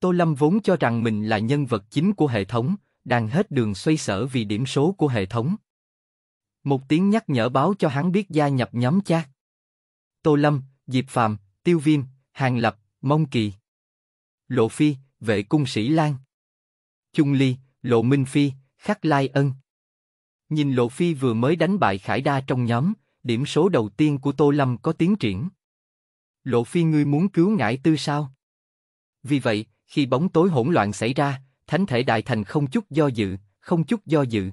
Tô Lâm vốn cho rằng mình là nhân vật chính của hệ thống, đang hết đường xoay sở vì điểm số của hệ thống. Một tiếng nhắc nhở báo cho hắn biết gia nhập nhóm chat. Tô Lâm, Diệp Phạm, Tiêu Viêm, Hàng Lập, Mông Kỳ. Lộ Phi, Vệ Cung Sĩ Lan. Trung Ly, Lộ Minh Phi, Khắc Lai Ân. Nhìn Lộ Phi vừa mới đánh bại Khải Đa trong nhóm, điểm số đầu tiên của Tô Lâm có tiến triển. Lộ Phi ngươi muốn cứu ngải tư sao? Vì vậy, khi bóng tối hỗn loạn xảy ra, thánh thể đại thành không chút do dự, không chút do dự.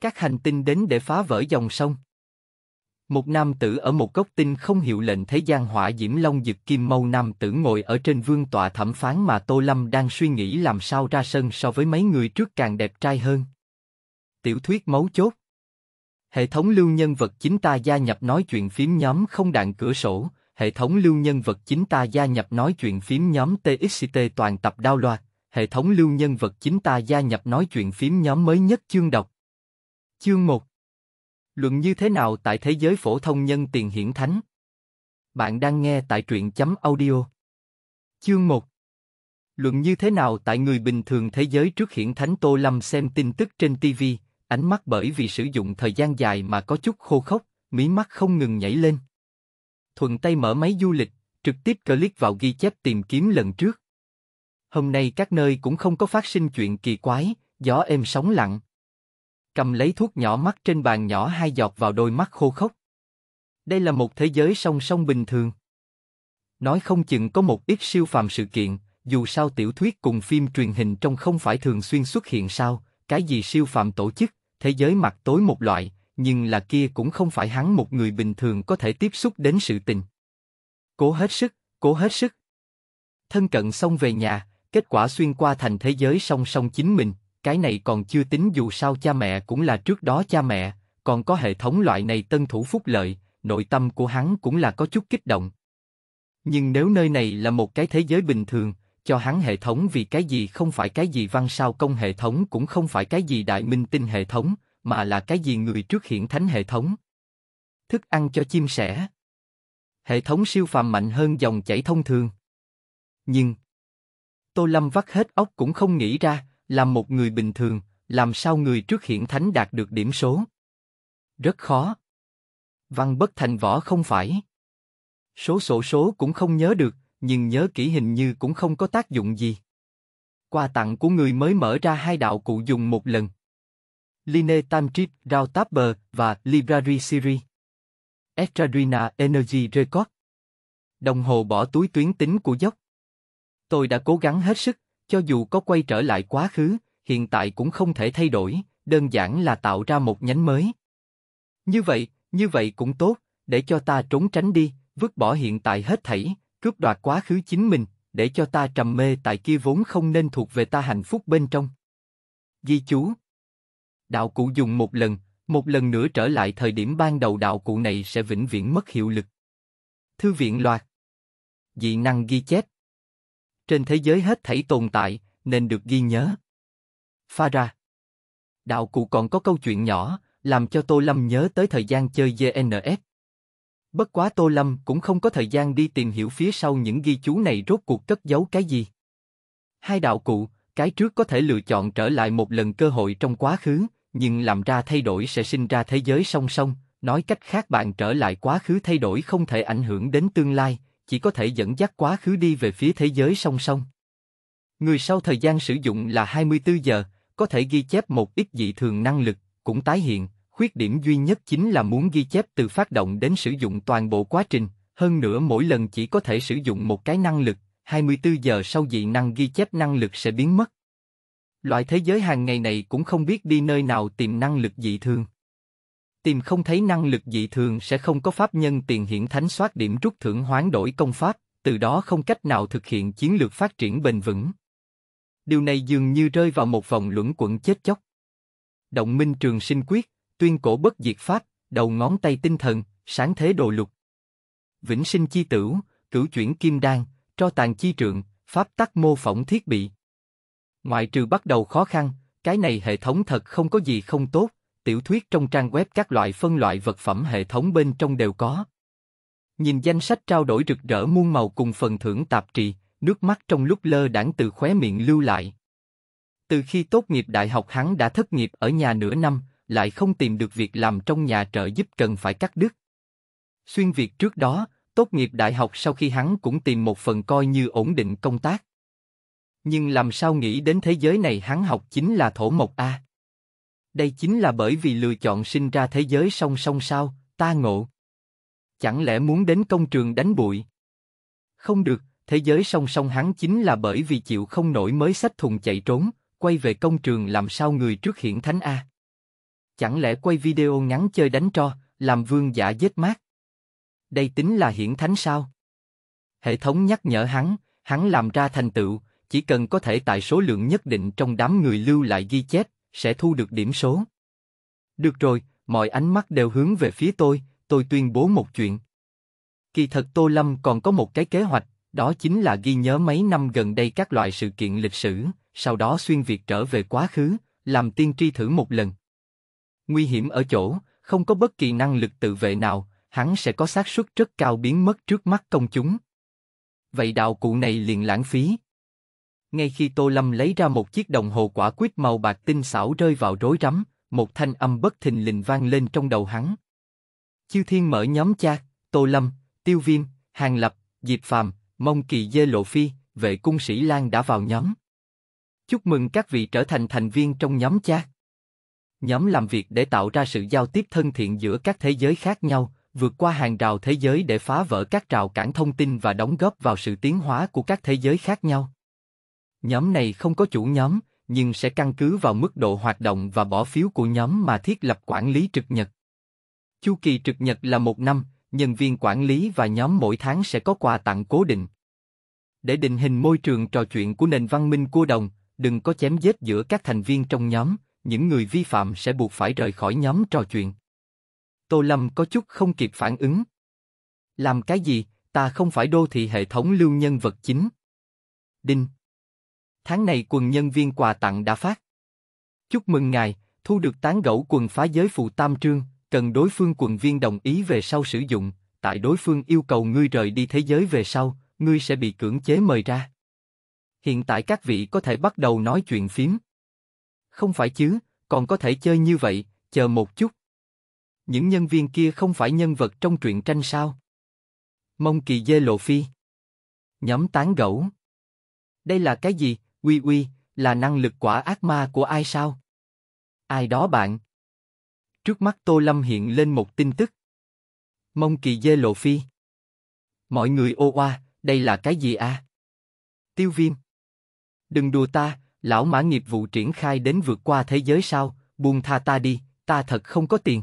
Các hành tinh đến để phá vỡ dòng sông. Một nam tử ở một gốc tinh không hiệu lệnh thế gian hỏa diễm long dực kim mâu nam tử ngồi ở trên vương tọa thẩm phán mà Tô Lâm đang suy nghĩ làm sao ra sân so với mấy người trước càng đẹp trai hơn. Tiểu thuyết mấu chốt Hệ thống lưu nhân vật chính ta gia nhập nói chuyện phím nhóm không đạn cửa sổ, hệ thống lưu nhân vật chính ta gia nhập nói chuyện phím nhóm TXT toàn tập đao loạt, hệ thống lưu nhân vật chính ta gia nhập nói chuyện phím nhóm mới nhất chương đọc. Chương 1 Luận như thế nào tại thế giới phổ thông nhân tiền hiển thánh? Bạn đang nghe tại truyện chấm audio. Chương 1 Luận như thế nào tại người bình thường thế giới trước hiển thánh Tô Lâm xem tin tức trên TV, ánh mắt bởi vì sử dụng thời gian dài mà có chút khô khốc, mí mắt không ngừng nhảy lên thuận tay mở máy du lịch, trực tiếp click vào ghi chép tìm kiếm lần trước. Hôm nay các nơi cũng không có phát sinh chuyện kỳ quái, gió êm sóng lặng. Cầm lấy thuốc nhỏ mắt trên bàn nhỏ hai giọt vào đôi mắt khô khốc. Đây là một thế giới song song bình thường. Nói không chừng có một ít siêu phàm sự kiện, dù sao tiểu thuyết cùng phim truyền hình trong không phải thường xuyên xuất hiện sao, cái gì siêu phàm tổ chức, thế giới mặt tối một loại, nhưng là kia cũng không phải hắn một người bình thường có thể tiếp xúc đến sự tình. Cố hết sức, cố hết sức. Thân cận xong về nhà, kết quả xuyên qua thành thế giới song song chính mình, cái này còn chưa tính dù sao cha mẹ cũng là trước đó cha mẹ, còn có hệ thống loại này tân thủ phúc lợi, nội tâm của hắn cũng là có chút kích động. Nhưng nếu nơi này là một cái thế giới bình thường, cho hắn hệ thống vì cái gì không phải cái gì văn sao công hệ thống cũng không phải cái gì đại minh tinh hệ thống, mà là cái gì người trước hiện thánh hệ thống. Thức ăn cho chim sẻ. Hệ thống siêu phàm mạnh hơn dòng chảy thông thường. Nhưng, Tô Lâm vắt hết óc cũng không nghĩ ra, làm một người bình thường, làm sao người trước hiện thánh đạt được điểm số. Rất khó. Văn bất thành võ không phải. Số sổ số cũng không nhớ được, nhưng nhớ kỹ hình như cũng không có tác dụng gì. Quà tặng của người mới mở ra hai đạo cụ dùng một lần. Line Timechip, Trip, Tapper và Library Siri. Estradrina Energy Record. Đồng hồ bỏ túi tuyến tính của dốc. Tôi đã cố gắng hết sức, cho dù có quay trở lại quá khứ, hiện tại cũng không thể thay đổi, đơn giản là tạo ra một nhánh mới. Như vậy, như vậy cũng tốt, để cho ta trốn tránh đi, vứt bỏ hiện tại hết thảy, cướp đoạt quá khứ chính mình, để cho ta trầm mê tại kia vốn không nên thuộc về ta hạnh phúc bên trong. Di chú, đạo cụ dùng một lần, một lần nữa trở lại thời điểm ban đầu đạo cụ này sẽ vĩnh viễn mất hiệu lực. Thư viện loạt Dị năng ghi chép Trên thế giới hết thảy tồn tại, nên được ghi nhớ. Pha ra Đạo cụ còn có câu chuyện nhỏ, làm cho Tô Lâm nhớ tới thời gian chơi GNS. Bất quá Tô Lâm cũng không có thời gian đi tìm hiểu phía sau những ghi chú này rốt cuộc cất giấu cái gì. Hai đạo cụ, cái trước có thể lựa chọn trở lại một lần cơ hội trong quá khứ, nhưng làm ra thay đổi sẽ sinh ra thế giới song song, nói cách khác bạn trở lại quá khứ thay đổi không thể ảnh hưởng đến tương lai, chỉ có thể dẫn dắt quá khứ đi về phía thế giới song song. Người sau thời gian sử dụng là 24 giờ, có thể ghi chép một ít dị thường năng lực, cũng tái hiện, khuyết điểm duy nhất chính là muốn ghi chép từ phát động đến sử dụng toàn bộ quá trình, hơn nữa mỗi lần chỉ có thể sử dụng một cái năng lực, 24 giờ sau dị năng ghi chép năng lực sẽ biến mất. Loại thế giới hàng ngày này cũng không biết đi nơi nào tìm năng lực dị thường. Tìm không thấy năng lực dị thường sẽ không có pháp nhân tiền hiển thánh soát điểm rút thưởng hoán đổi công pháp, từ đó không cách nào thực hiện chiến lược phát triển bền vững. Điều này dường như rơi vào một vòng luẩn quẩn chết chóc. Động minh trường sinh quyết, tuyên cổ bất diệt pháp, đầu ngón tay tinh thần, sáng thế đồ lục. Vĩnh sinh chi tử, cửu chuyển kim đan, cho tàn chi trượng, pháp tắc mô phỏng thiết bị. Ngoại trừ bắt đầu khó khăn, cái này hệ thống thật không có gì không tốt, tiểu thuyết trong trang web các loại phân loại vật phẩm hệ thống bên trong đều có. Nhìn danh sách trao đổi rực rỡ muôn màu cùng phần thưởng tạp trì, nước mắt trong lúc lơ đãng từ khóe miệng lưu lại. Từ khi tốt nghiệp đại học hắn đã thất nghiệp ở nhà nửa năm, lại không tìm được việc làm trong nhà trợ giúp cần phải cắt đứt. Xuyên việc trước đó, tốt nghiệp đại học sau khi hắn cũng tìm một phần coi như ổn định công tác. Nhưng làm sao nghĩ đến thế giới này hắn học chính là thổ mộc A. Đây chính là bởi vì lựa chọn sinh ra thế giới song song sao, ta ngộ. Chẳng lẽ muốn đến công trường đánh bụi? Không được, thế giới song song hắn chính là bởi vì chịu không nổi mới sách thùng chạy trốn, quay về công trường làm sao người trước hiển thánh A. Chẳng lẽ quay video ngắn chơi đánh tro, làm vương giả giết mát? Đây tính là hiển thánh sao? Hệ thống nhắc nhở hắn, hắn làm ra thành tựu, chỉ cần có thể tại số lượng nhất định trong đám người lưu lại ghi chép, sẽ thu được điểm số. Được rồi, mọi ánh mắt đều hướng về phía tôi, tôi tuyên bố một chuyện. Kỳ thật Tô Lâm còn có một cái kế hoạch, đó chính là ghi nhớ mấy năm gần đây các loại sự kiện lịch sử, sau đó xuyên việt trở về quá khứ, làm tiên tri thử một lần. Nguy hiểm ở chỗ, không có bất kỳ năng lực tự vệ nào, hắn sẽ có xác suất rất cao biến mất trước mắt công chúng. Vậy đạo cụ này liền lãng phí. Ngay khi Tô Lâm lấy ra một chiếc đồng hồ quả quyết màu bạc tinh xảo rơi vào rối rắm, một thanh âm bất thình lình vang lên trong đầu hắn. Chiêu Thiên mở nhóm cha, Tô Lâm, Tiêu Viêm, Hàng Lập, Diệp Phàm, Mông Kỳ Dê Lộ Phi, vệ cung sĩ Lan đã vào nhóm. Chúc mừng các vị trở thành thành viên trong nhóm cha. Nhóm làm việc để tạo ra sự giao tiếp thân thiện giữa các thế giới khác nhau, vượt qua hàng rào thế giới để phá vỡ các rào cản thông tin và đóng góp vào sự tiến hóa của các thế giới khác nhau. Nhóm này không có chủ nhóm, nhưng sẽ căn cứ vào mức độ hoạt động và bỏ phiếu của nhóm mà thiết lập quản lý trực nhật. Chu kỳ trực nhật là một năm, nhân viên quản lý và nhóm mỗi tháng sẽ có quà tặng cố định. Để định hình môi trường trò chuyện của nền văn minh cua đồng, đừng có chém giết giữa các thành viên trong nhóm, những người vi phạm sẽ buộc phải rời khỏi nhóm trò chuyện. Tô Lâm có chút không kịp phản ứng. Làm cái gì, ta không phải đô thị hệ thống lưu nhân vật chính. Đinh tháng này quần nhân viên quà tặng đã phát. Chúc mừng ngài, thu được tán gẫu quần phá giới phù tam trương, cần đối phương quần viên đồng ý về sau sử dụng, tại đối phương yêu cầu ngươi rời đi thế giới về sau, ngươi sẽ bị cưỡng chế mời ra. Hiện tại các vị có thể bắt đầu nói chuyện phím. Không phải chứ, còn có thể chơi như vậy, chờ một chút. Những nhân viên kia không phải nhân vật trong truyện tranh sao? mông kỳ dê lộ phi. Nhóm tán gẫu. Đây là cái gì? Uy uy, là năng lực quả ác ma của ai sao? Ai đó bạn? Trước mắt Tô Lâm hiện lên một tin tức. Mông kỳ dê lộ phi. Mọi người ô oa, đây là cái gì à? Tiêu viêm. Đừng đùa ta, lão mã nghiệp vụ triển khai đến vượt qua thế giới sao, buông tha ta đi, ta thật không có tiền.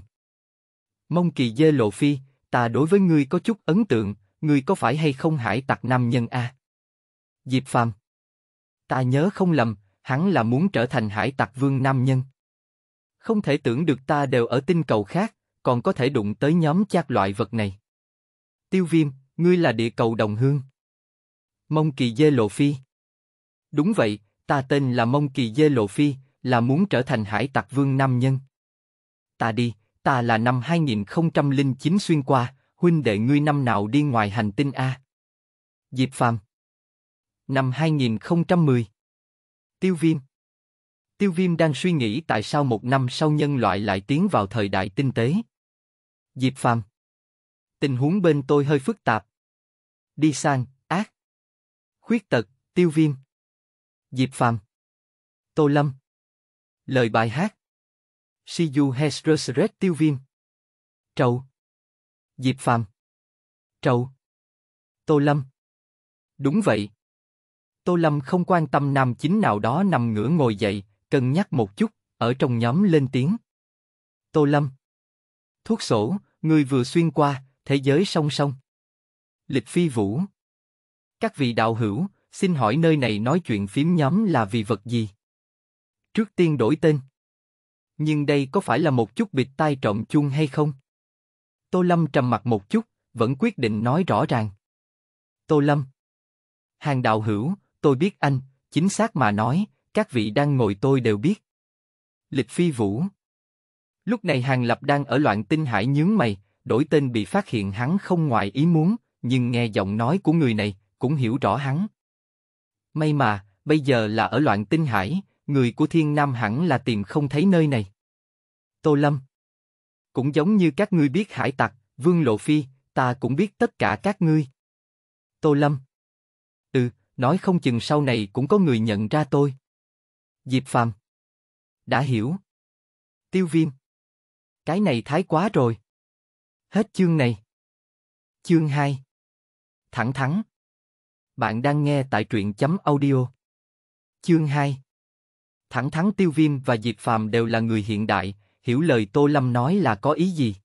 Mông kỳ dê lộ phi, ta đối với ngươi có chút ấn tượng, ngươi có phải hay không hải tặc nam nhân a? À? Diệp Phàm Ta nhớ không lầm, hắn là muốn trở thành hải tặc vương nam nhân. Không thể tưởng được ta đều ở tinh cầu khác, còn có thể đụng tới nhóm chát loại vật này. Tiêu viêm, ngươi là địa cầu đồng hương. Mông kỳ dê lộ phi. Đúng vậy, ta tên là Mông kỳ dê lộ phi, là muốn trở thành hải tặc vương nam nhân. Ta đi, ta là năm 2009 xuyên qua, huynh đệ ngươi năm nào đi ngoài hành tinh A. Diệp Phàm Năm 2010 Tiêu viêm Tiêu viêm đang suy nghĩ tại sao một năm sau nhân loại lại tiến vào thời đại tinh tế. Diệp Phàm Tình huống bên tôi hơi phức tạp. Đi sang, ác. Khuyết tật, tiêu viêm. Diệp Phàm Tô Lâm Lời bài hát siu Hesrosret tiêu viêm Trầu Diệp Phàm Trầu Tô Lâm Đúng vậy. Tô Lâm không quan tâm nam chính nào đó nằm ngửa ngồi dậy, cân nhắc một chút, ở trong nhóm lên tiếng. Tô Lâm Thuốc sổ, người vừa xuyên qua, thế giới song song. Lịch phi vũ Các vị đạo hữu, xin hỏi nơi này nói chuyện phím nhóm là vì vật gì? Trước tiên đổi tên. Nhưng đây có phải là một chút bịt tai trộm chung hay không? Tô Lâm trầm mặt một chút, vẫn quyết định nói rõ ràng. Tô Lâm Hàng đạo hữu, tôi biết anh, chính xác mà nói, các vị đang ngồi tôi đều biết. Lịch Phi Vũ Lúc này Hàng Lập đang ở loạn tinh hải nhướng mày, đổi tên bị phát hiện hắn không ngoài ý muốn, nhưng nghe giọng nói của người này, cũng hiểu rõ hắn. May mà, bây giờ là ở loạn tinh hải, người của thiên nam hẳn là tìm không thấy nơi này. Tô Lâm Cũng giống như các ngươi biết hải tặc, Vương Lộ Phi, ta cũng biết tất cả các ngươi. Tô Lâm Ừ, nói không chừng sau này cũng có người nhận ra tôi. Diệp Phàm đã hiểu. Tiêu Viêm, cái này thái quá rồi. Hết chương này. Chương 2 Thẳng Thắng. Bạn đang nghe tại truyện chấm audio. Chương 2 Thẳng Thắng, Tiêu Viêm và Diệp Phàm đều là người hiện đại, hiểu lời Tô Lâm nói là có ý gì.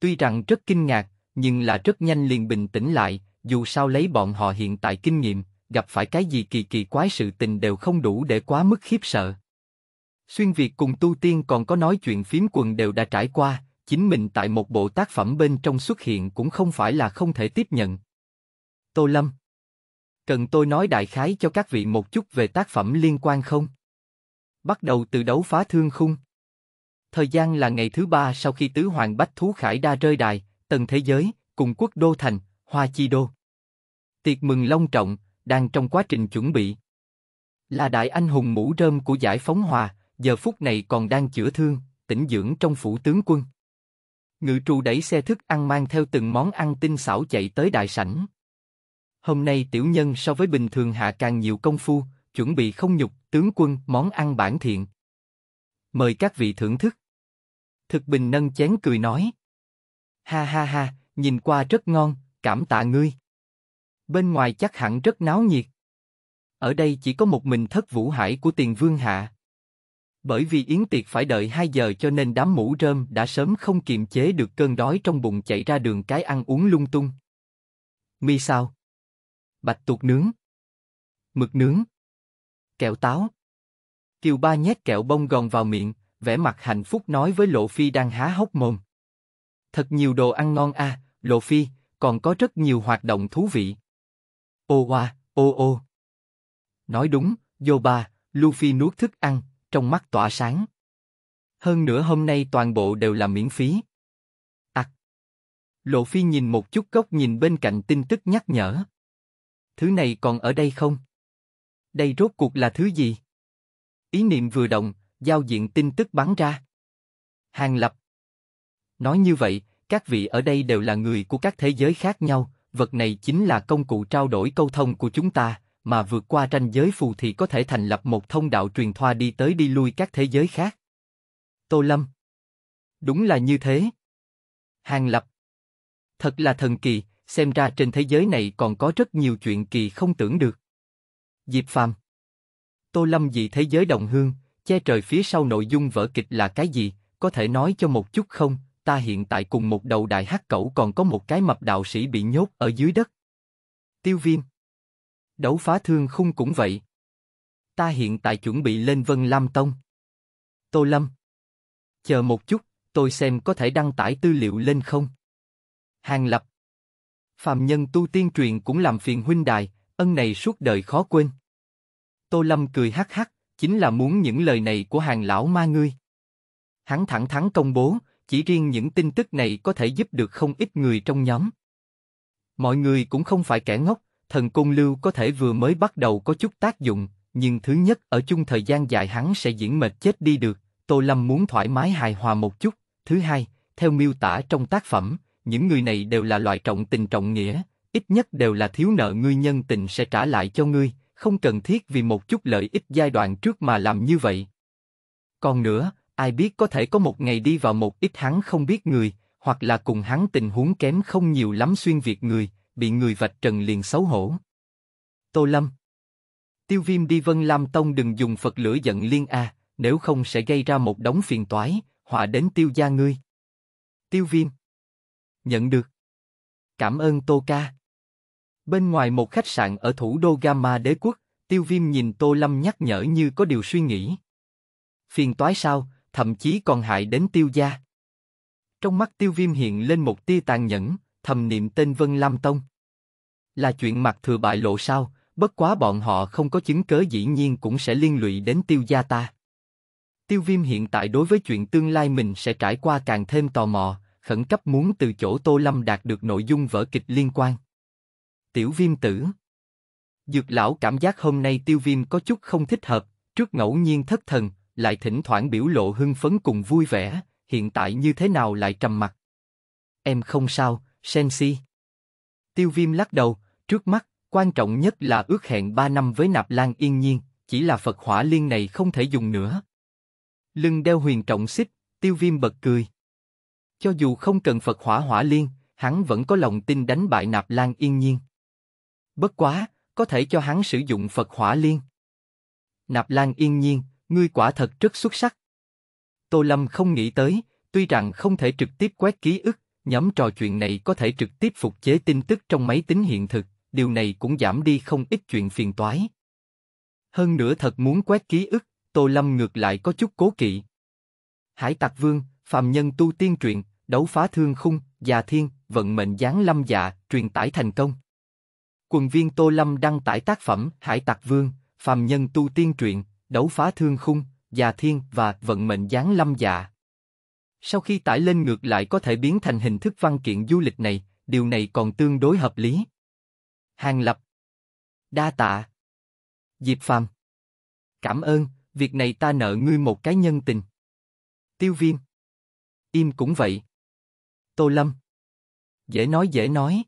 Tuy rằng rất kinh ngạc, nhưng là rất nhanh liền bình tĩnh lại, dù sao lấy bọn họ hiện tại kinh nghiệm, gặp phải cái gì kỳ kỳ quái sự tình đều không đủ để quá mức khiếp sợ. Xuyên Việt cùng tu tiên còn có nói chuyện phím quần đều đã trải qua, chính mình tại một bộ tác phẩm bên trong xuất hiện cũng không phải là không thể tiếp nhận. Tô Lâm Cần tôi nói đại khái cho các vị một chút về tác phẩm liên quan không? Bắt đầu từ đấu phá thương khung. Thời gian là ngày thứ ba sau khi tứ hoàng bách thú khải đa rơi đài, tầng thế giới, cùng quốc đô thành, hoa chi đô. Tiệc mừng long trọng, đang trong quá trình chuẩn bị. Là đại anh hùng mũ rơm của giải phóng hòa, giờ phút này còn đang chữa thương, tĩnh dưỡng trong phủ tướng quân. Ngự trù đẩy xe thức ăn mang theo từng món ăn tinh xảo chạy tới đại sảnh. Hôm nay tiểu nhân so với bình thường hạ càng nhiều công phu, chuẩn bị không nhục, tướng quân, món ăn bản thiện. Mời các vị thưởng thức. Thực bình nâng chén cười nói. Ha ha ha, nhìn qua rất ngon, cảm tạ ngươi bên ngoài chắc hẳn rất náo nhiệt. Ở đây chỉ có một mình thất vũ hải của tiền vương hạ. Bởi vì yến tiệc phải đợi 2 giờ cho nên đám mũ rơm đã sớm không kiềm chế được cơn đói trong bụng chạy ra đường cái ăn uống lung tung. Mi sao? Bạch tuột nướng. Mực nướng. Kẹo táo. Kiều Ba nhét kẹo bông gòn vào miệng, vẻ mặt hạnh phúc nói với Lộ Phi đang há hốc mồm. Thật nhiều đồ ăn ngon a, à, Lộ Phi, còn có rất nhiều hoạt động thú vị. Ô oa, ô ô. Nói đúng, Yoba, Luffy nuốt thức ăn, trong mắt tỏa sáng. Hơn nữa hôm nay toàn bộ đều là miễn phí. À. Lộ Phi nhìn một chút góc nhìn bên cạnh tin tức nhắc nhở. Thứ này còn ở đây không? Đây rốt cuộc là thứ gì? Ý niệm vừa động, giao diện tin tức bắn ra. Hàng lập. Nói như vậy, các vị ở đây đều là người của các thế giới khác nhau, vật này chính là công cụ trao đổi câu thông của chúng ta, mà vượt qua ranh giới phù thì có thể thành lập một thông đạo truyền thoa đi tới đi lui các thế giới khác. Tô Lâm Đúng là như thế. Hàng lập Thật là thần kỳ, xem ra trên thế giới này còn có rất nhiều chuyện kỳ không tưởng được. Diệp Phàm Tô Lâm dị thế giới đồng hương, che trời phía sau nội dung vở kịch là cái gì, có thể nói cho một chút không? ta hiện tại cùng một đầu đại hắc cẩu còn có một cái mập đạo sĩ bị nhốt ở dưới đất. Tiêu viêm. Đấu phá thương khung cũng vậy. Ta hiện tại chuẩn bị lên Vân Lam Tông. Tô Lâm. Chờ một chút, tôi xem có thể đăng tải tư liệu lên không. Hàng lập. Phạm nhân tu tiên truyền cũng làm phiền huynh đài, ân này suốt đời khó quên. Tô Lâm cười hắc hắc, chính là muốn những lời này của hàng lão ma ngươi. Hắn thẳng thắn công bố, chỉ riêng những tin tức này có thể giúp được không ít người trong nhóm. Mọi người cũng không phải kẻ ngốc, thần côn lưu có thể vừa mới bắt đầu có chút tác dụng, nhưng thứ nhất ở chung thời gian dài hắn sẽ diễn mệt chết đi được, Tô Lâm muốn thoải mái hài hòa một chút. Thứ hai, theo miêu tả trong tác phẩm, những người này đều là loại trọng tình trọng nghĩa, ít nhất đều là thiếu nợ ngươi nhân tình sẽ trả lại cho ngươi, không cần thiết vì một chút lợi ích giai đoạn trước mà làm như vậy. Còn nữa, ai biết có thể có một ngày đi vào một ít hắn không biết người, hoặc là cùng hắn tình huống kém không nhiều lắm xuyên việt người, bị người vạch trần liền xấu hổ. Tô Lâm Tiêu viêm đi Vân Lam Tông đừng dùng Phật lửa giận liên a, nếu không sẽ gây ra một đống phiền toái, họa đến tiêu gia ngươi. Tiêu viêm Nhận được Cảm ơn Tô Ca Bên ngoài một khách sạn ở thủ đô Gamma đế quốc, tiêu viêm nhìn Tô Lâm nhắc nhở như có điều suy nghĩ. Phiền toái sao, thậm chí còn hại đến tiêu gia. Trong mắt tiêu viêm hiện lên một tia tàn nhẫn, thầm niệm tên Vân Lam Tông. Là chuyện mặt thừa bại lộ sao, bất quá bọn họ không có chứng cớ dĩ nhiên cũng sẽ liên lụy đến tiêu gia ta. Tiêu viêm hiện tại đối với chuyện tương lai mình sẽ trải qua càng thêm tò mò, khẩn cấp muốn từ chỗ Tô Lâm đạt được nội dung vở kịch liên quan. Tiểu viêm tử Dược lão cảm giác hôm nay tiêu viêm có chút không thích hợp, trước ngẫu nhiên thất thần, lại thỉnh thoảng biểu lộ hưng phấn cùng vui vẻ, hiện tại như thế nào lại trầm mặt. Em không sao, Sensi. Tiêu viêm lắc đầu, trước mắt, quan trọng nhất là ước hẹn 3 năm với Nạp Lan yên nhiên, chỉ là Phật hỏa liên này không thể dùng nữa. Lưng đeo huyền trọng xích, tiêu viêm bật cười. Cho dù không cần Phật hỏa hỏa liên, hắn vẫn có lòng tin đánh bại Nạp Lan yên nhiên. Bất quá, có thể cho hắn sử dụng Phật hỏa liên. Nạp Lan yên nhiên, ngươi quả thật rất xuất sắc. Tô Lâm không nghĩ tới, tuy rằng không thể trực tiếp quét ký ức, nhóm trò chuyện này có thể trực tiếp phục chế tin tức trong máy tính hiện thực, điều này cũng giảm đi không ít chuyện phiền toái. Hơn nữa thật muốn quét ký ức, Tô Lâm ngược lại có chút cố kỵ. Hải Tạc Vương, Phạm Nhân Tu Tiên Truyện, Đấu Phá Thương Khung, Già Thiên, Vận Mệnh Giáng Lâm Dạ, truyền tải thành công. Quần viên Tô Lâm đăng tải tác phẩm Hải Tạc Vương, Phạm Nhân Tu Tiên Truyện, đấu phá thương khung, già thiên và vận mệnh giáng lâm dạ. Sau khi tải lên ngược lại có thể biến thành hình thức văn kiện du lịch này, điều này còn tương đối hợp lý. Hàng lập. Đa tạ. Diệp Phàm. Cảm ơn, việc này ta nợ ngươi một cái nhân tình. Tiêu viêm. Im cũng vậy. Tô Lâm. Dễ nói dễ nói.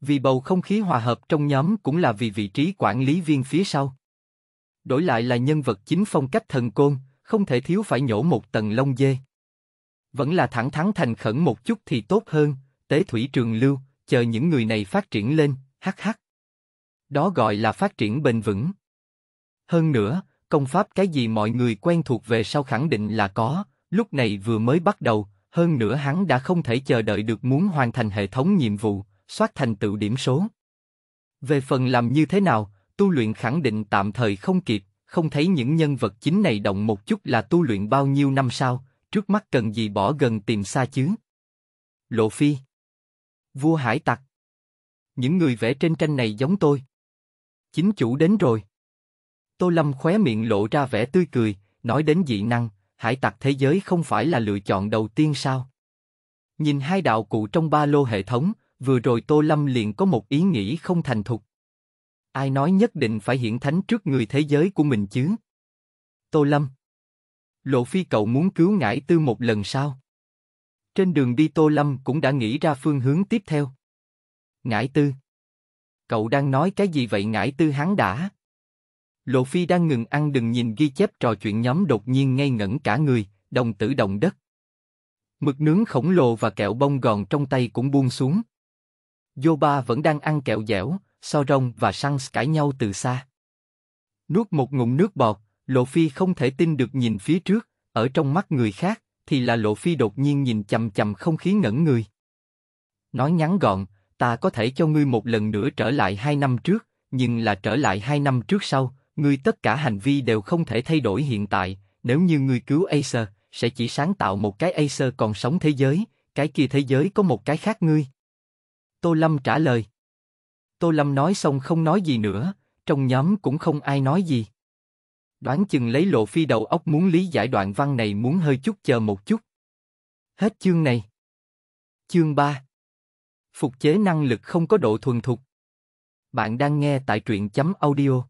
Vì bầu không khí hòa hợp trong nhóm cũng là vì vị trí quản lý viên phía sau. Đổi lại là nhân vật chính phong cách thần côn, không thể thiếu phải nhổ một tầng lông dê. Vẫn là thẳng thắn thành khẩn một chút thì tốt hơn, tế thủy trường lưu, chờ những người này phát triển lên, hắc hắc. Đó gọi là phát triển bền vững. Hơn nữa, công pháp cái gì mọi người quen thuộc về sau khẳng định là có, lúc này vừa mới bắt đầu, hơn nữa hắn đã không thể chờ đợi được muốn hoàn thành hệ thống nhiệm vụ, soát thành tựu điểm số. Về phần làm như thế nào, tu luyện khẳng định tạm thời không kịp, không thấy những nhân vật chính này động một chút là tu luyện bao nhiêu năm sau, trước mắt cần gì bỏ gần tìm xa chứ. Lộ Phi Vua Hải Tặc Những người vẽ trên tranh này giống tôi. Chính chủ đến rồi. Tô Lâm khóe miệng lộ ra vẻ tươi cười, nói đến dị năng, hải tặc thế giới không phải là lựa chọn đầu tiên sao? Nhìn hai đạo cụ trong ba lô hệ thống, vừa rồi Tô Lâm liền có một ý nghĩ không thành thục. Ai nói nhất định phải hiển thánh trước người thế giới của mình chứ? Tô Lâm Lộ Phi cậu muốn cứu ngải tư một lần sao? Trên đường đi Tô Lâm cũng đã nghĩ ra phương hướng tiếp theo. Ngải tư Cậu đang nói cái gì vậy ngải tư hắn đã? Lộ Phi đang ngừng ăn đừng nhìn ghi chép trò chuyện nhóm đột nhiên ngây ngẩn cả người, đồng tử động đất. Mực nướng khổng lồ và kẹo bông gòn trong tay cũng buông xuống. Yoba vẫn đang ăn kẹo dẻo, Sauron và Sans cãi nhau từ xa. Nuốt một ngụm nước bọt, Lộ Phi không thể tin được nhìn phía trước, ở trong mắt người khác, thì là Lộ Phi đột nhiên nhìn chầm chầm không khí ngẩn người. Nói ngắn gọn, ta có thể cho ngươi một lần nữa trở lại hai năm trước, nhưng là trở lại hai năm trước sau, ngươi tất cả hành vi đều không thể thay đổi hiện tại, nếu như ngươi cứu Acer, sẽ chỉ sáng tạo một cái Acer còn sống thế giới, cái kia thế giới có một cái khác ngươi. Tô Lâm trả lời. Tô Lâm nói xong không nói gì nữa, trong nhóm cũng không ai nói gì. Đoán chừng lấy lộ phi đầu óc muốn lý giải đoạn văn này muốn hơi chút chờ một chút. Hết chương này. Chương 3 Phục chế năng lực không có độ thuần thục. Bạn đang nghe tại truyện chấm audio.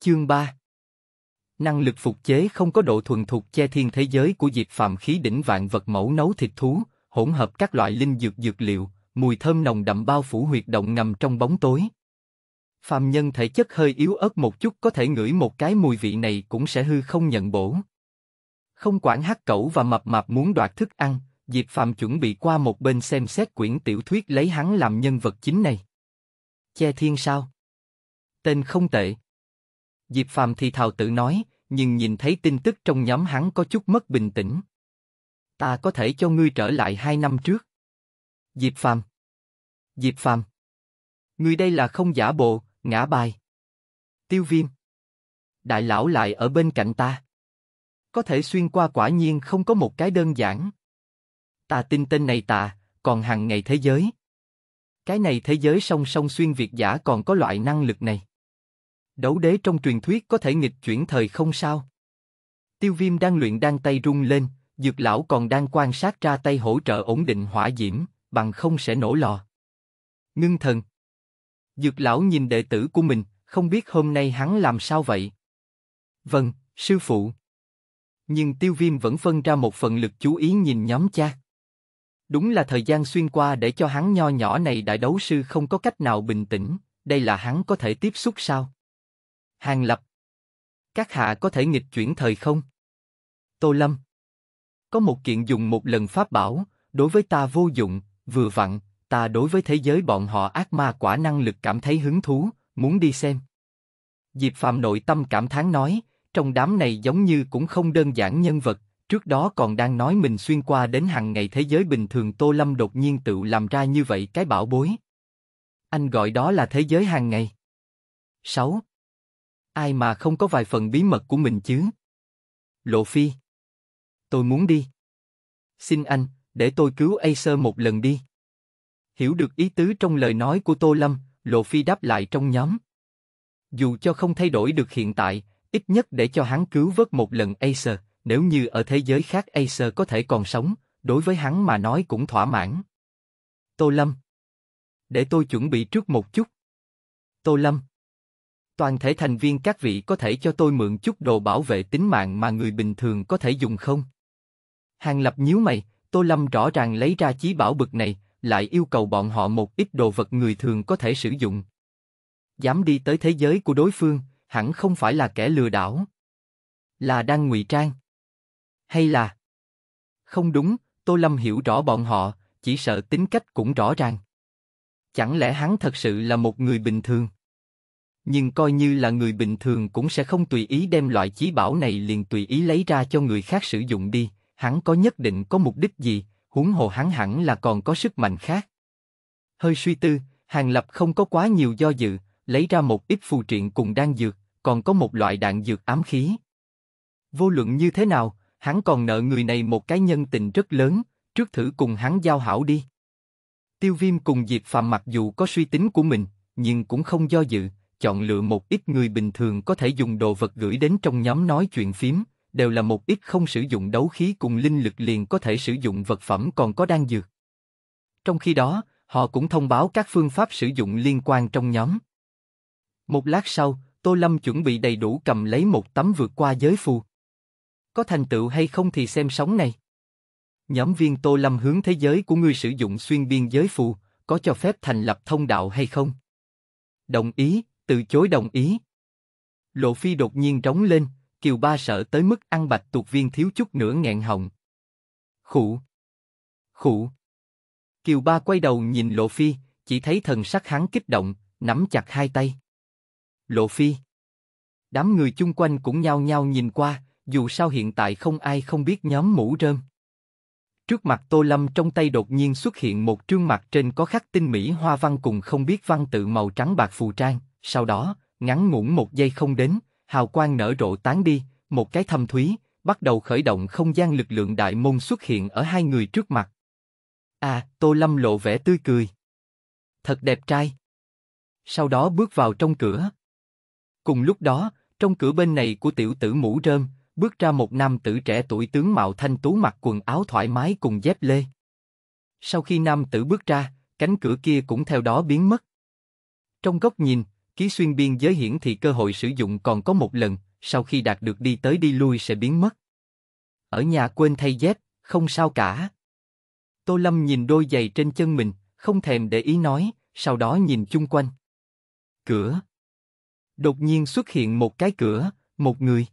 Chương 3 Năng lực phục chế không có độ thuần thục che thiên thế giới của diệt phạm khí đỉnh vạn vật mẫu nấu thịt thú, hỗn hợp các loại linh dược dược liệu, mùi thơm nồng đậm bao phủ huyệt động nằm trong bóng tối. Phạm nhân thể chất hơi yếu ớt một chút có thể ngửi một cái mùi vị này cũng sẽ hư không nhận bổ. Không quản hắc cẩu và mập mạp muốn đoạt thức ăn, Diệp Phạm chuẩn bị qua một bên xem xét quyển tiểu thuyết lấy hắn làm nhân vật chính này. Che thiên sao? Tên không tệ. Diệp Phạm thì thào tự nói, nhưng nhìn thấy tin tức trong nhóm hắn có chút mất bình tĩnh. Ta có thể cho ngươi trở lại hai năm trước. Diệp Phàm. Diệp Phàm. Người đây là không giả bộ, ngã bài. Tiêu Viêm. Đại lão lại ở bên cạnh ta. Có thể xuyên qua quả nhiên không có một cái đơn giản. Ta tin tên này tà, còn hàng ngày thế giới. Cái này thế giới song song xuyên việt giả còn có loại năng lực này. Đấu đế trong truyền thuyết có thể nghịch chuyển thời không sao. Tiêu viêm đang luyện đang tay rung lên, dược lão còn đang quan sát ra tay hỗ trợ ổn định hỏa diễm, bằng không sẽ nổ lò. Ngưng thần. Dược lão nhìn đệ tử của mình, không biết hôm nay hắn làm sao vậy. Vâng, sư phụ. Nhưng tiêu viêm vẫn phân ra một phần lực chú ý nhìn nhóm cha. Đúng là thời gian xuyên qua để cho hắn nho nhỏ này đại đấu sư không có cách nào bình tĩnh, đây là hắn có thể tiếp xúc sao? Hàng lập. Các hạ có thể nghịch chuyển thời không? Tô Lâm. Có một kiện dùng một lần pháp bảo, đối với ta vô dụng, vừa vặn, ta đối với thế giới bọn họ ác ma quả năng lực cảm thấy hứng thú, muốn đi xem. Diệp Phạm nội tâm cảm thán nói, trong đám này giống như cũng không đơn giản nhân vật, trước đó còn đang nói mình xuyên qua đến hàng ngày thế giới bình thường Tô Lâm đột nhiên tự làm ra như vậy cái bảo bối. Anh gọi đó là thế giới hàng ngày. 6. Ai mà không có vài phần bí mật của mình chứ? Lộ Phi. Tôi muốn đi. Xin anh, để tôi cứu Acer một lần đi. Hiểu được ý tứ trong lời nói của Tô Lâm, Lộ Phi đáp lại trong nhóm. Dù cho không thay đổi được hiện tại, ít nhất để cho hắn cứu vớt một lần Acer, nếu như ở thế giới khác Acer có thể còn sống, đối với hắn mà nói cũng thỏa mãn. Tô Lâm Để tôi chuẩn bị trước một chút. Tô Lâm Toàn thể thành viên các vị có thể cho tôi mượn chút đồ bảo vệ tính mạng mà người bình thường có thể dùng không? Hàng lập nhíu mày, Tô Lâm rõ ràng lấy ra chí bảo bực này, lại yêu cầu bọn họ một ít đồ vật người thường có thể sử dụng. Dám đi tới thế giới của đối phương, hẳn không phải là kẻ lừa đảo. Là đang ngụy trang. Hay là... Không đúng, Tô Lâm hiểu rõ bọn họ, chỉ sợ tính cách cũng rõ ràng. Chẳng lẽ hắn thật sự là một người bình thường? Nhưng coi như là người bình thường cũng sẽ không tùy ý đem loại chí bảo này liền tùy ý lấy ra cho người khác sử dụng đi, hắn có nhất định có mục đích gì, huống hồ hắn hẳn là còn có sức mạnh khác. Hơi suy tư, Hàng Lập không có quá nhiều do dự, lấy ra một ít phù triện cùng đan dược, còn có một loại đạn dược ám khí. Vô luận như thế nào, hắn còn nợ người này một cái nhân tình rất lớn, trước thử cùng hắn giao hảo đi. Tiêu viêm cùng Diệp Phạm mặc dù có suy tính của mình, nhưng cũng không do dự, chọn lựa một ít người bình thường có thể dùng đồ vật gửi đến trong nhóm nói chuyện phím, đều là một ít không sử dụng đấu khí cùng linh lực liền có thể sử dụng vật phẩm còn có đan dược. Trong khi đó, họ cũng thông báo các phương pháp sử dụng liên quan trong nhóm. Một lát sau, Tô Lâm chuẩn bị đầy đủ cầm lấy một tấm vượt qua giới phù. Có thành tựu hay không thì xem sóng này. Nhóm viên Tô Lâm hướng thế giới của ngươi sử dụng xuyên biên giới phù, có cho phép thành lập thông đạo hay không? Đồng ý, từ chối đồng ý. Lộ Phi đột nhiên trống lên, Kiều Ba sợ tới mức ăn bạch tuột viên thiếu chút nữa nghẹn họng. Khụ. Khụ. Kiều Ba quay đầu nhìn Lộ Phi, chỉ thấy thần sắc hắn kích động, nắm chặt hai tay. Lộ Phi. Đám người chung quanh cũng nhao nhao nhìn qua, dù sao hiện tại không ai không biết nhóm mũ rơm. Trước mặt Tô Lâm trong tay đột nhiên xuất hiện một trương mặt trên có khắc tinh mỹ hoa văn cùng không biết văn tự màu trắng bạc phù trang, sau đó, ngắn ngủn một giây không đến, hào quang nở rộ tán đi, một cái thâm thúy, bắt đầu khởi động không gian lực lượng đại môn xuất hiện ở hai người trước mặt. À, Tô Lâm lộ vẻ tươi cười. Thật đẹp trai. Sau đó bước vào trong cửa. Cùng lúc đó, trong cửa bên này của tiểu tử mũ rơm, bước ra một nam tử trẻ tuổi tướng mạo thanh tú mặc quần áo thoải mái cùng dép lê. Sau khi nam tử bước ra, cánh cửa kia cũng theo đó biến mất. Trong góc nhìn, ký xuyên biên giới hiển thị cơ hội sử dụng còn có một lần, sau khi đạt được đi tới đi lui sẽ biến mất. Ở nhà quên thay dép, không sao cả. Tô Lâm nhìn đôi giày trên chân mình, không thèm để ý nói, sau đó nhìn chung quanh. Cửa. Đột nhiên xuất hiện một cái cửa, một người.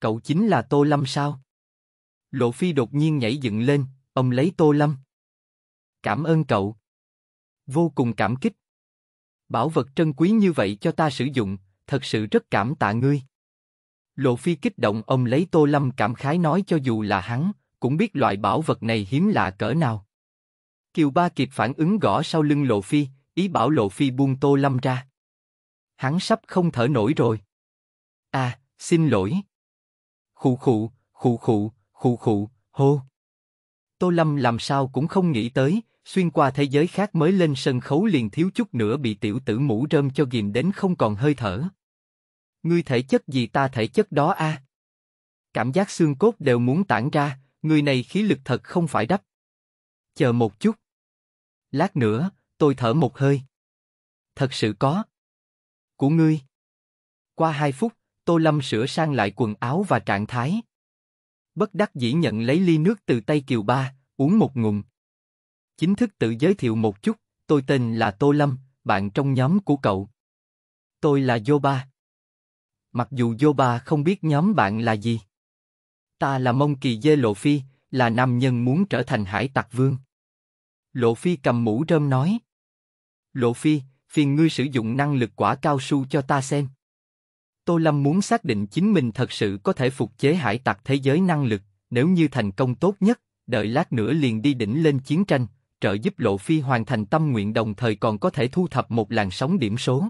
Cậu chính là Tô Lâm sao? Lộ Phi đột nhiên nhảy dựng lên, ông lấy Tô Lâm. Cảm ơn cậu. Vô cùng cảm kích bảo vật trân quý như vậy cho ta sử dụng, thật sự rất cảm tạ ngươi. Lộ Phi kích động ông lấy Tô Lâm cảm khái nói cho dù là hắn, cũng biết loại bảo vật này hiếm lạ cỡ nào. Kiều Ba kịp phản ứng gõ sau lưng Lộ Phi, ý bảo Lộ Phi buông Tô Lâm ra. Hắn sắp không thở nổi rồi. À, xin lỗi. Khụ khụ, khụ khụ, khụ khụ, hô. Tô Lâm làm sao cũng không nghĩ tới, xuyên qua thế giới khác mới lên sân khấu liền thiếu chút nữa bị tiểu tử mũ rơm cho ghìm đến không còn hơi thở. Ngươi thể chất gì ta thể chất đó a? À? Cảm giác xương cốt đều muốn tản ra, người này khí lực thật không phải đắp. Chờ một chút. Lát nữa, tôi thở một hơi. Thật sự có. Của ngươi. Qua hai phút, Tô Lâm sửa sang lại quần áo và trạng thái. Bất đắc dĩ nhận lấy ly nước từ tay Kiều Ba, uống một ngụm, Chính thức tự giới thiệu một chút, tôi tên là Tô Lâm, bạn trong nhóm của cậu. Tôi là Yoba. Mặc dù Yoba không biết nhóm bạn là gì. Ta là Mông Kỳ Dê Lộ Phi, là nam nhân muốn trở thành hải tặc vương. Lộ Phi cầm mũ rơm nói. Lộ Phi, phiền ngươi sử dụng năng lực quả cao su cho ta xem. Tô Lâm muốn xác định chính mình thật sự có thể phục chế hải tặc thế giới năng lực, nếu như thành công tốt nhất, đợi lát nữa liền đi đỉnh lên chiến tranh, trợ giúp Lộ Phi hoàn thành tâm nguyện đồng thời còn có thể thu thập một làn sóng điểm số.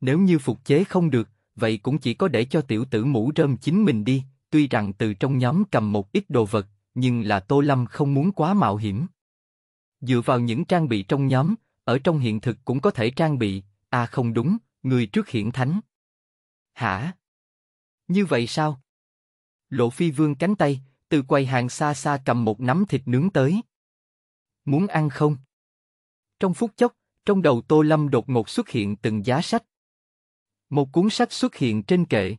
Nếu như phục chế không được, vậy cũng chỉ có để cho tiểu tử mũ rơm chính mình đi, tuy rằng từ trong nhóm cầm một ít đồ vật, nhưng là Tô Lâm không muốn quá mạo hiểm. Dựa vào những trang bị trong nhóm, ở trong hiện thực cũng có thể trang bị, à không đúng, người trước hiển thánh. Hả? Như vậy sao? Lộ Phi vương cánh tay, từ quầy hàng xa xa cầm một nắm thịt nướng tới. Muốn ăn không? Trong phút chốc, trong đầu Tô Lâm đột ngột xuất hiện từng giá sách. Một cuốn sách xuất hiện trên kệ.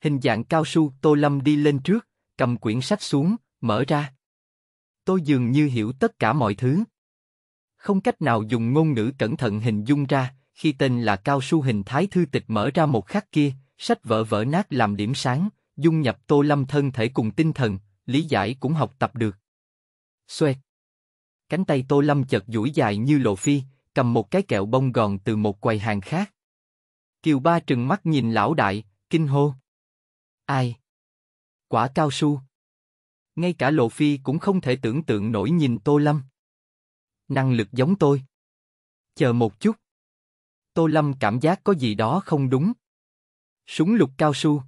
Hình dạng cao su, Tô Lâm đi lên trước, cầm quyển sách xuống, mở ra. Tôi dường như hiểu tất cả mọi thứ. Không cách nào dùng ngôn ngữ cẩn thận hình dung ra, khi tên là cao su hình thái thư tịch mở ra một khắc kia, sách vỡ vỡ nát làm điểm sáng, dung nhập Tô Lâm thân thể cùng tinh thần, lý giải cũng học tập được. Xoẹt. Cánh tay Tô Lâm chợt duỗi dài như lộ phi, cầm một cái kẹo bông gòn từ một quầy hàng khác. Kiều Ba trừng mắt nhìn lão đại, kinh hô. Ai? Quả cao su. Ngay cả Lộ Phi cũng không thể tưởng tượng nổi nhìn Tô Lâm. Năng lực giống tôi. Chờ một chút. Tô Lâm cảm giác có gì đó không đúng. Súng lục cao su.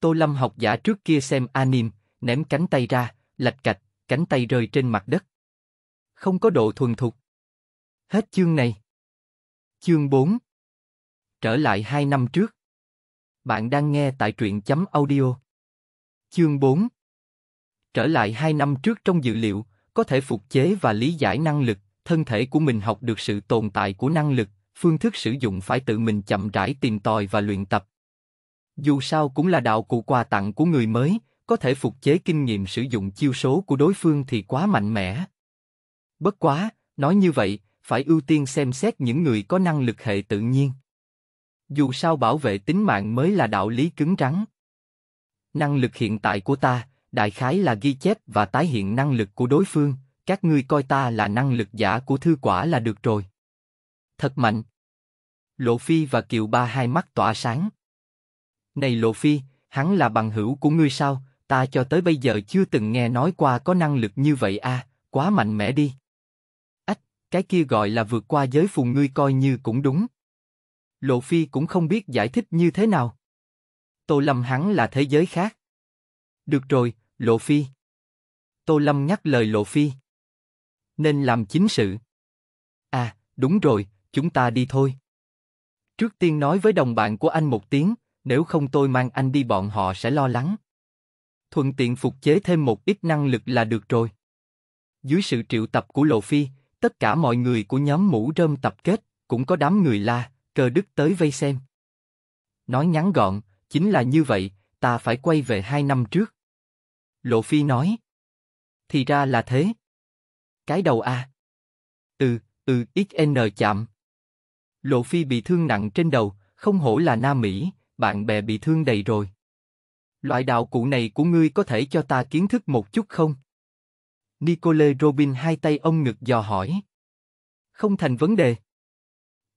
Tô Lâm học giả trước kia xem anime, ném cánh tay ra, lạch cạch, cánh tay rơi trên mặt đất không có độ thuần thục. Hết chương này. Chương 4 Trở lại 2 năm trước. Bạn đang nghe tại truyện chấm audio. Chương 4 Trở lại 2 năm trước trong dữ liệu, có thể phục chế và lý giải năng lực, thân thể của mình học được sự tồn tại của năng lực, phương thức sử dụng phải tự mình chậm rãi tìm tòi và luyện tập. Dù sao cũng là đạo cụ quà tặng của người mới, có thể phục chế kinh nghiệm sử dụng chiêu số của đối phương thì quá mạnh mẽ, Bất quá, nói như vậy, phải ưu tiên xem xét những người có năng lực hệ tự nhiên. Dù sao bảo vệ tính mạng mới là đạo lý cứng rắn. Năng lực hiện tại của ta, đại khái là ghi chép và tái hiện năng lực của đối phương, các ngươi coi ta là năng lực giả của thư quả là được rồi. Thật mạnh. Lộ Phi và Kiều Ba hai mắt tỏa sáng. Này Lộ Phi, hắn là bằng hữu của ngươi sao, ta cho tới bây giờ chưa từng nghe nói qua có năng lực như vậy a, à, quá mạnh mẽ đi cái kia gọi là vượt qua giới phù ngươi coi như cũng đúng. Lộ Phi cũng không biết giải thích như thế nào. Tô Lâm hắn là thế giới khác. Được rồi, Lộ Phi. Tô Lâm nhắc lời Lộ Phi. Nên làm chính sự. À, đúng rồi, chúng ta đi thôi. Trước tiên nói với đồng bạn của anh một tiếng, nếu không tôi mang anh đi bọn họ sẽ lo lắng. Thuận tiện phục chế thêm một ít năng lực là được rồi. Dưới sự triệu tập của Lộ Phi, tất cả mọi người của nhóm mũ rơm tập kết, cũng có đám người la, cờ đức tới vây xem. Nói ngắn gọn, chính là như vậy, ta phải quay về hai năm trước. Lộ Phi nói. Thì ra là thế. Cái đầu à. từ ừ, ừ XN chạm. Lộ Phi bị thương nặng trên đầu, không hổ là Nam Mỹ, bạn bè bị thương đầy rồi. Loại đạo cụ này của ngươi có thể cho ta kiến thức một chút không? Nicole Robin hai tay ông ngực dò hỏi. Không thành vấn đề.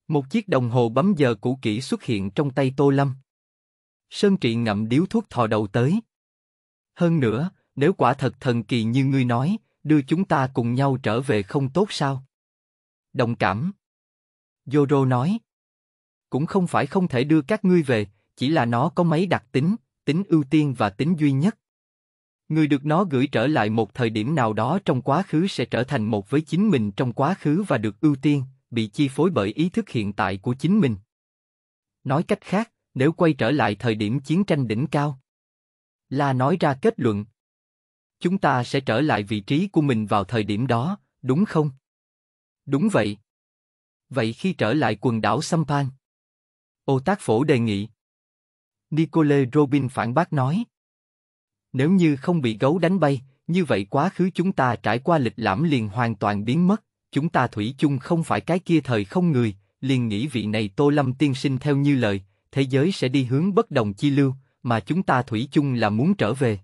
Một chiếc đồng hồ bấm giờ cũ kỹ xuất hiện trong tay Tô Lâm. Sơn Trị ngậm điếu thuốc thò đầu tới. Hơn nữa, nếu quả thật thần kỳ như ngươi nói, đưa chúng ta cùng nhau trở về không tốt sao? Đồng cảm. Yoro nói. Cũng không phải không thể đưa các ngươi về, chỉ là nó có mấy đặc tính, tính ưu tiên và tính duy nhất người được nó gửi trở lại một thời điểm nào đó trong quá khứ sẽ trở thành một với chính mình trong quá khứ và được ưu tiên, bị chi phối bởi ý thức hiện tại của chính mình. Nói cách khác, nếu quay trở lại thời điểm chiến tranh đỉnh cao, là nói ra kết luận. Chúng ta sẽ trở lại vị trí của mình vào thời điểm đó, đúng không? Đúng vậy. Vậy khi trở lại quần đảo Sampan, Ô tác phổ đề nghị. Nicole Robin phản bác nói. Nếu như không bị gấu đánh bay, như vậy quá khứ chúng ta trải qua lịch lãm liền hoàn toàn biến mất, chúng ta thủy chung không phải cái kia thời không người, liền nghĩ vị này Tô Lâm tiên sinh theo như lời, thế giới sẽ đi hướng bất đồng chi lưu, mà chúng ta thủy chung là muốn trở về.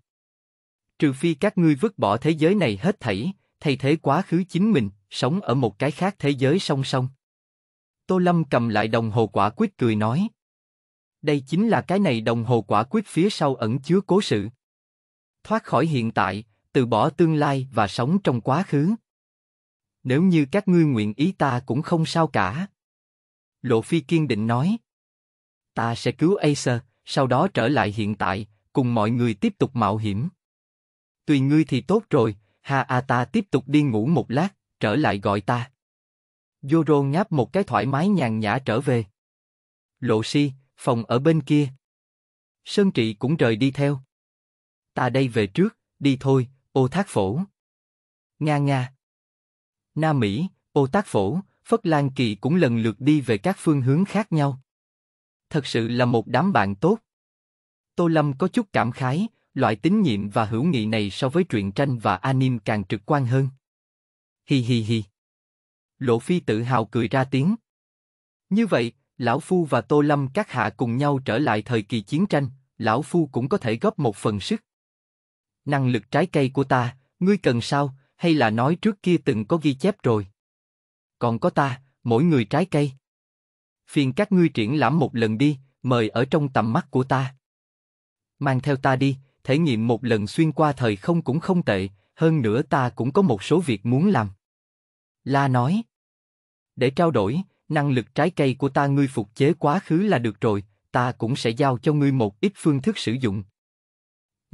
Trừ phi các ngươi vứt bỏ thế giới này hết thảy, thay thế quá khứ chính mình, sống ở một cái khác thế giới song song. Tô Lâm cầm lại đồng hồ quả quyết cười nói. Đây chính là cái này đồng hồ quả quyết phía sau ẩn chứa cố sự thoát khỏi hiện tại, từ bỏ tương lai và sống trong quá khứ. Nếu như các ngươi nguyện ý ta cũng không sao cả. Lộ Phi kiên định nói. Ta sẽ cứu Acer, sau đó trở lại hiện tại, cùng mọi người tiếp tục mạo hiểm. Tùy ngươi thì tốt rồi, ha a ta tiếp tục đi ngủ một lát, trở lại gọi ta. Yoro ngáp một cái thoải mái nhàn nhã trở về. Lộ Si, phòng ở bên kia. Sơn Trị cũng rời đi theo ta đây về trước, đi thôi, ô thác phổ. Nga Nga Nam Mỹ, ô tác phổ, Phất Lan Kỳ cũng lần lượt đi về các phương hướng khác nhau. Thật sự là một đám bạn tốt. Tô Lâm có chút cảm khái, loại tín nhiệm và hữu nghị này so với truyện tranh và anime càng trực quan hơn. Hi hi hi. Lộ Phi tự hào cười ra tiếng. Như vậy, Lão Phu và Tô Lâm các hạ cùng nhau trở lại thời kỳ chiến tranh, Lão Phu cũng có thể góp một phần sức năng lực trái cây của ta, ngươi cần sao, hay là nói trước kia từng có ghi chép rồi. Còn có ta, mỗi người trái cây. Phiền các ngươi triển lãm một lần đi, mời ở trong tầm mắt của ta. Mang theo ta đi, thể nghiệm một lần xuyên qua thời không cũng không tệ, hơn nữa ta cũng có một số việc muốn làm. La nói. Để trao đổi, năng lực trái cây của ta ngươi phục chế quá khứ là được rồi, ta cũng sẽ giao cho ngươi một ít phương thức sử dụng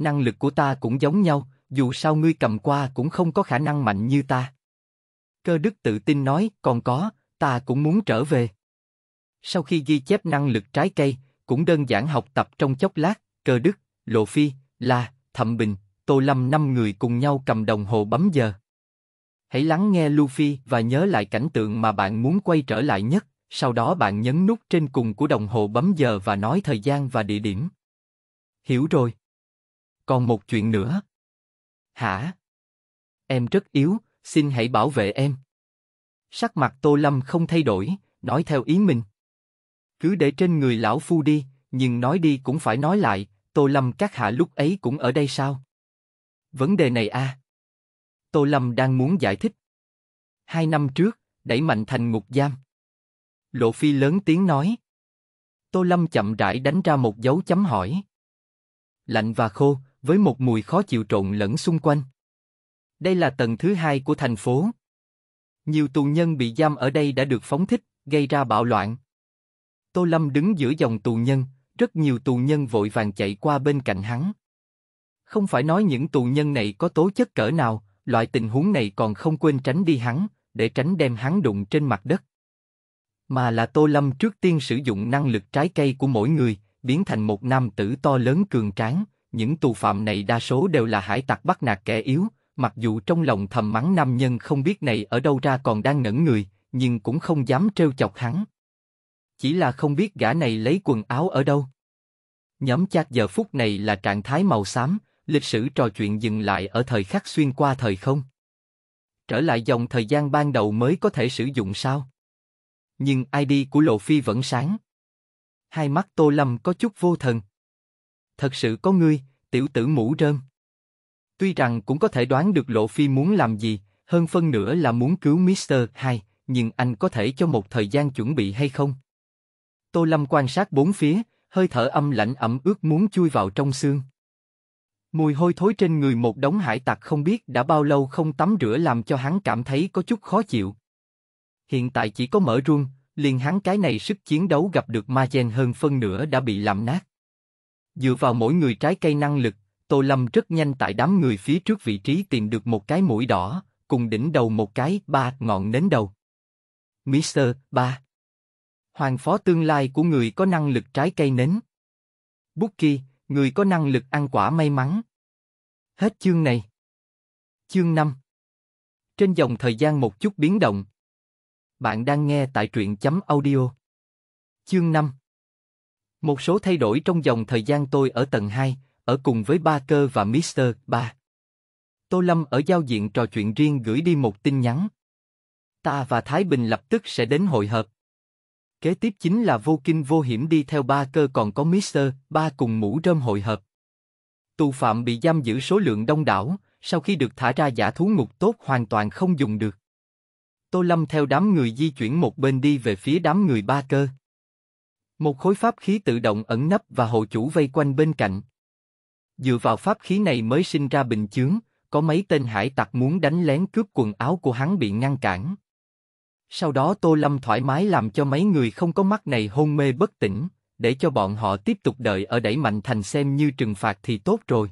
năng lực của ta cũng giống nhau, dù sao ngươi cầm qua cũng không có khả năng mạnh như ta. Cơ đức tự tin nói, còn có, ta cũng muốn trở về. Sau khi ghi chép năng lực trái cây, cũng đơn giản học tập trong chốc lát, cơ đức, lộ phi, la, thẩm bình, tô lâm năm người cùng nhau cầm đồng hồ bấm giờ. Hãy lắng nghe Luffy và nhớ lại cảnh tượng mà bạn muốn quay trở lại nhất, sau đó bạn nhấn nút trên cùng của đồng hồ bấm giờ và nói thời gian và địa điểm. Hiểu rồi còn một chuyện nữa. Hả? Em rất yếu, xin hãy bảo vệ em. Sắc mặt Tô Lâm không thay đổi, nói theo ý mình. Cứ để trên người lão phu đi, nhưng nói đi cũng phải nói lại, Tô Lâm các hạ lúc ấy cũng ở đây sao? Vấn đề này a. À? Tô Lâm đang muốn giải thích. Hai năm trước, đẩy mạnh thành ngục giam. Lộ Phi lớn tiếng nói. Tô Lâm chậm rãi đánh ra một dấu chấm hỏi. Lạnh và khô, với một mùi khó chịu trộn lẫn xung quanh. Đây là tầng thứ hai của thành phố. Nhiều tù nhân bị giam ở đây đã được phóng thích, gây ra bạo loạn. Tô Lâm đứng giữa dòng tù nhân, rất nhiều tù nhân vội vàng chạy qua bên cạnh hắn. Không phải nói những tù nhân này có tố chất cỡ nào, loại tình huống này còn không quên tránh đi hắn, để tránh đem hắn đụng trên mặt đất. Mà là Tô Lâm trước tiên sử dụng năng lực trái cây của mỗi người, biến thành một nam tử to lớn cường tráng, những tù phạm này đa số đều là hải tặc bắt nạt kẻ yếu, mặc dù trong lòng thầm mắng nam nhân không biết này ở đâu ra còn đang ngẩn người, nhưng cũng không dám trêu chọc hắn. Chỉ là không biết gã này lấy quần áo ở đâu. Nhóm chat giờ phút này là trạng thái màu xám, lịch sử trò chuyện dừng lại ở thời khắc xuyên qua thời không. Trở lại dòng thời gian ban đầu mới có thể sử dụng sao? Nhưng ID của Lộ Phi vẫn sáng. Hai mắt Tô Lâm có chút vô thần thật sự có ngươi, tiểu tử mũ rơm. Tuy rằng cũng có thể đoán được Lộ Phi muốn làm gì, hơn phân nửa là muốn cứu Mr. Hai, nhưng anh có thể cho một thời gian chuẩn bị hay không? Tô Lâm quan sát bốn phía, hơi thở âm lạnh ẩm ướt muốn chui vào trong xương. Mùi hôi thối trên người một đống hải tặc không biết đã bao lâu không tắm rửa làm cho hắn cảm thấy có chút khó chịu. Hiện tại chỉ có mở run, liền hắn cái này sức chiến đấu gặp được ma gen hơn phân nửa đã bị làm nát. Dựa vào mỗi người trái cây năng lực, Tô Lâm rất nhanh tại đám người phía trước vị trí tìm được một cái mũi đỏ, cùng đỉnh đầu một cái ba ngọn nến đầu. Mr. Ba Hoàng phó tương lai của người có năng lực trái cây nến. Bookie, người có năng lực ăn quả may mắn. Hết chương này. Chương 5 Trên dòng thời gian một chút biến động. Bạn đang nghe tại truyện chấm audio. Chương 5 một số thay đổi trong dòng thời gian tôi ở tầng 2, ở cùng với Ba Cơ và Mr. Ba. Tô Lâm ở giao diện trò chuyện riêng gửi đi một tin nhắn. Ta và Thái Bình lập tức sẽ đến hội hợp. Kế tiếp chính là vô kinh vô hiểm đi theo Ba Cơ còn có Mr. Ba cùng mũ rơm hội hợp. Tù phạm bị giam giữ số lượng đông đảo, sau khi được thả ra giả thú ngục tốt hoàn toàn không dùng được. Tô Lâm theo đám người di chuyển một bên đi về phía đám người Ba Cơ. Một khối pháp khí tự động ẩn nấp và hộ chủ vây quanh bên cạnh. Dựa vào pháp khí này mới sinh ra bình chướng, có mấy tên hải tặc muốn đánh lén cướp quần áo của hắn bị ngăn cản. Sau đó Tô Lâm thoải mái làm cho mấy người không có mắt này hôn mê bất tỉnh, để cho bọn họ tiếp tục đợi ở đẩy mạnh thành xem như trừng phạt thì tốt rồi.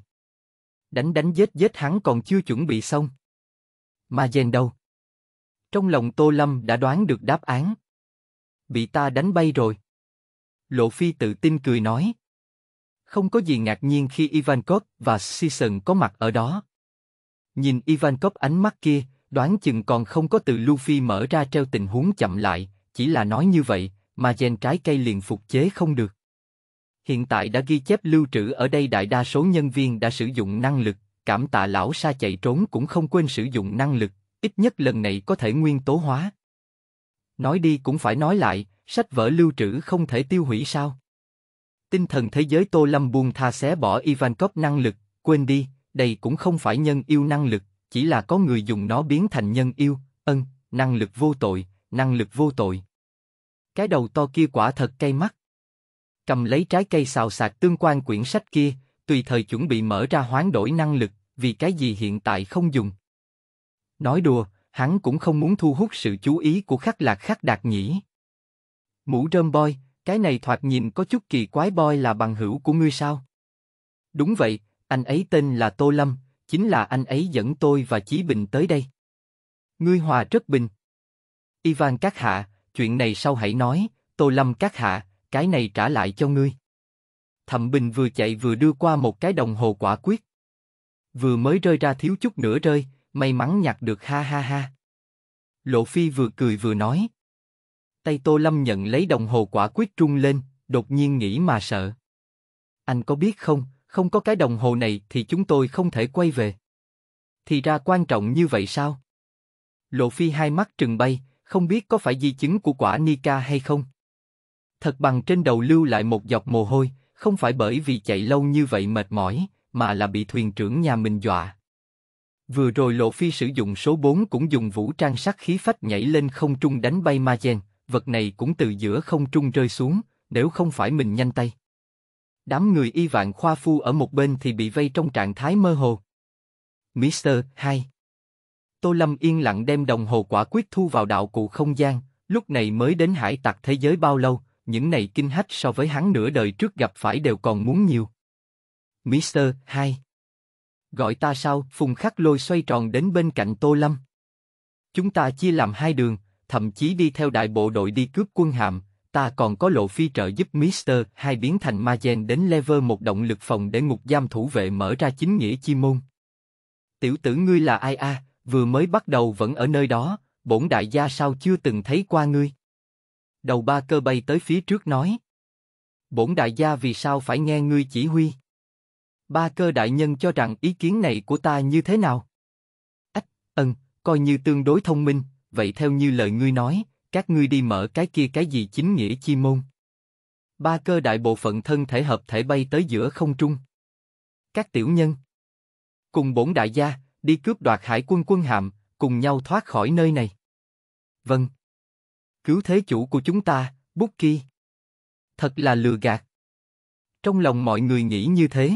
Đánh đánh giết giết hắn còn chưa chuẩn bị xong. Mà dèn đâu? Trong lòng Tô Lâm đã đoán được đáp án. Bị ta đánh bay rồi. Lộ Phi tự tin cười nói. Không có gì ngạc nhiên khi Ivankov và Sison có mặt ở đó. Nhìn Ivankov ánh mắt kia, đoán chừng còn không có từ Luffy mở ra treo tình huống chậm lại, chỉ là nói như vậy, mà gen trái cây liền phục chế không được. Hiện tại đã ghi chép lưu trữ ở đây đại đa số nhân viên đã sử dụng năng lực, cảm tạ lão sa chạy trốn cũng không quên sử dụng năng lực, ít nhất lần này có thể nguyên tố hóa. Nói đi cũng phải nói lại, Sách vở lưu trữ không thể tiêu hủy sao? Tinh thần thế giới Tô Lâm buông tha xé bỏ Ivankov năng lực, quên đi, đây cũng không phải nhân yêu năng lực, chỉ là có người dùng nó biến thành nhân yêu, ân, năng lực vô tội, năng lực vô tội. Cái đầu to kia quả thật cay mắt. Cầm lấy trái cây xào sạc tương quan quyển sách kia, tùy thời chuẩn bị mở ra hoán đổi năng lực, vì cái gì hiện tại không dùng. Nói đùa, hắn cũng không muốn thu hút sự chú ý của khắc lạc khắc đạt nhỉ. Mũ rơm boy, cái này thoạt nhìn có chút kỳ quái boy là bằng hữu của ngươi sao? Đúng vậy, anh ấy tên là Tô Lâm, chính là anh ấy dẫn tôi và Chí Bình tới đây. Ngươi hòa rất bình. Ivan các hạ, chuyện này sau hãy nói, Tô Lâm các hạ, cái này trả lại cho ngươi. Thẩm Bình vừa chạy vừa đưa qua một cái đồng hồ quả quyết. Vừa mới rơi ra thiếu chút nữa rơi, may mắn nhặt được ha ha ha. Lộ Phi vừa cười vừa nói. Tay Tô Lâm nhận lấy đồng hồ quả quyết trung lên, đột nhiên nghĩ mà sợ. Anh có biết không, không có cái đồng hồ này thì chúng tôi không thể quay về. Thì ra quan trọng như vậy sao? Lộ Phi hai mắt trừng bay, không biết có phải di chứng của quả Nika hay không. Thật bằng trên đầu lưu lại một giọt mồ hôi, không phải bởi vì chạy lâu như vậy mệt mỏi, mà là bị thuyền trưởng nhà mình dọa. Vừa rồi Lộ Phi sử dụng số 4 cũng dùng vũ trang sắc khí phách nhảy lên không trung đánh bay ma Magen, vật này cũng từ giữa không trung rơi xuống, nếu không phải mình nhanh tay. Đám người y vạn khoa phu ở một bên thì bị vây trong trạng thái mơ hồ. Mr. 2 Tô Lâm yên lặng đem đồng hồ quả quyết thu vào đạo cụ không gian, lúc này mới đến hải tặc thế giới bao lâu, những này kinh hách so với hắn nửa đời trước gặp phải đều còn muốn nhiều. Mr. 2 Gọi ta sao, Phùng Khắc Lôi xoay tròn đến bên cạnh Tô Lâm. Chúng ta chia làm hai đường, thậm chí đi theo đại bộ đội đi cướp quân hạm, ta còn có lộ phi trợ giúp Mr. Hai biến thành Magen đến level một động lực phòng để ngục giam thủ vệ mở ra chính nghĩa chi môn. Tiểu tử ngươi là ai a? vừa mới bắt đầu vẫn ở nơi đó, bổn đại gia sao chưa từng thấy qua ngươi? Đầu ba cơ bay tới phía trước nói. Bổn đại gia vì sao phải nghe ngươi chỉ huy? Ba cơ đại nhân cho rằng ý kiến này của ta như thế nào? Ách, ân, coi như tương đối thông minh, vậy theo như lời ngươi nói, các ngươi đi mở cái kia cái gì chính nghĩa chi môn. Ba cơ đại bộ phận thân thể hợp thể bay tới giữa không trung. Các tiểu nhân cùng bổn đại gia đi cướp đoạt hải quân quân hàm cùng nhau thoát khỏi nơi này. Vâng. Cứu thế chủ của chúng ta, bút Bookie. Thật là lừa gạt. Trong lòng mọi người nghĩ như thế.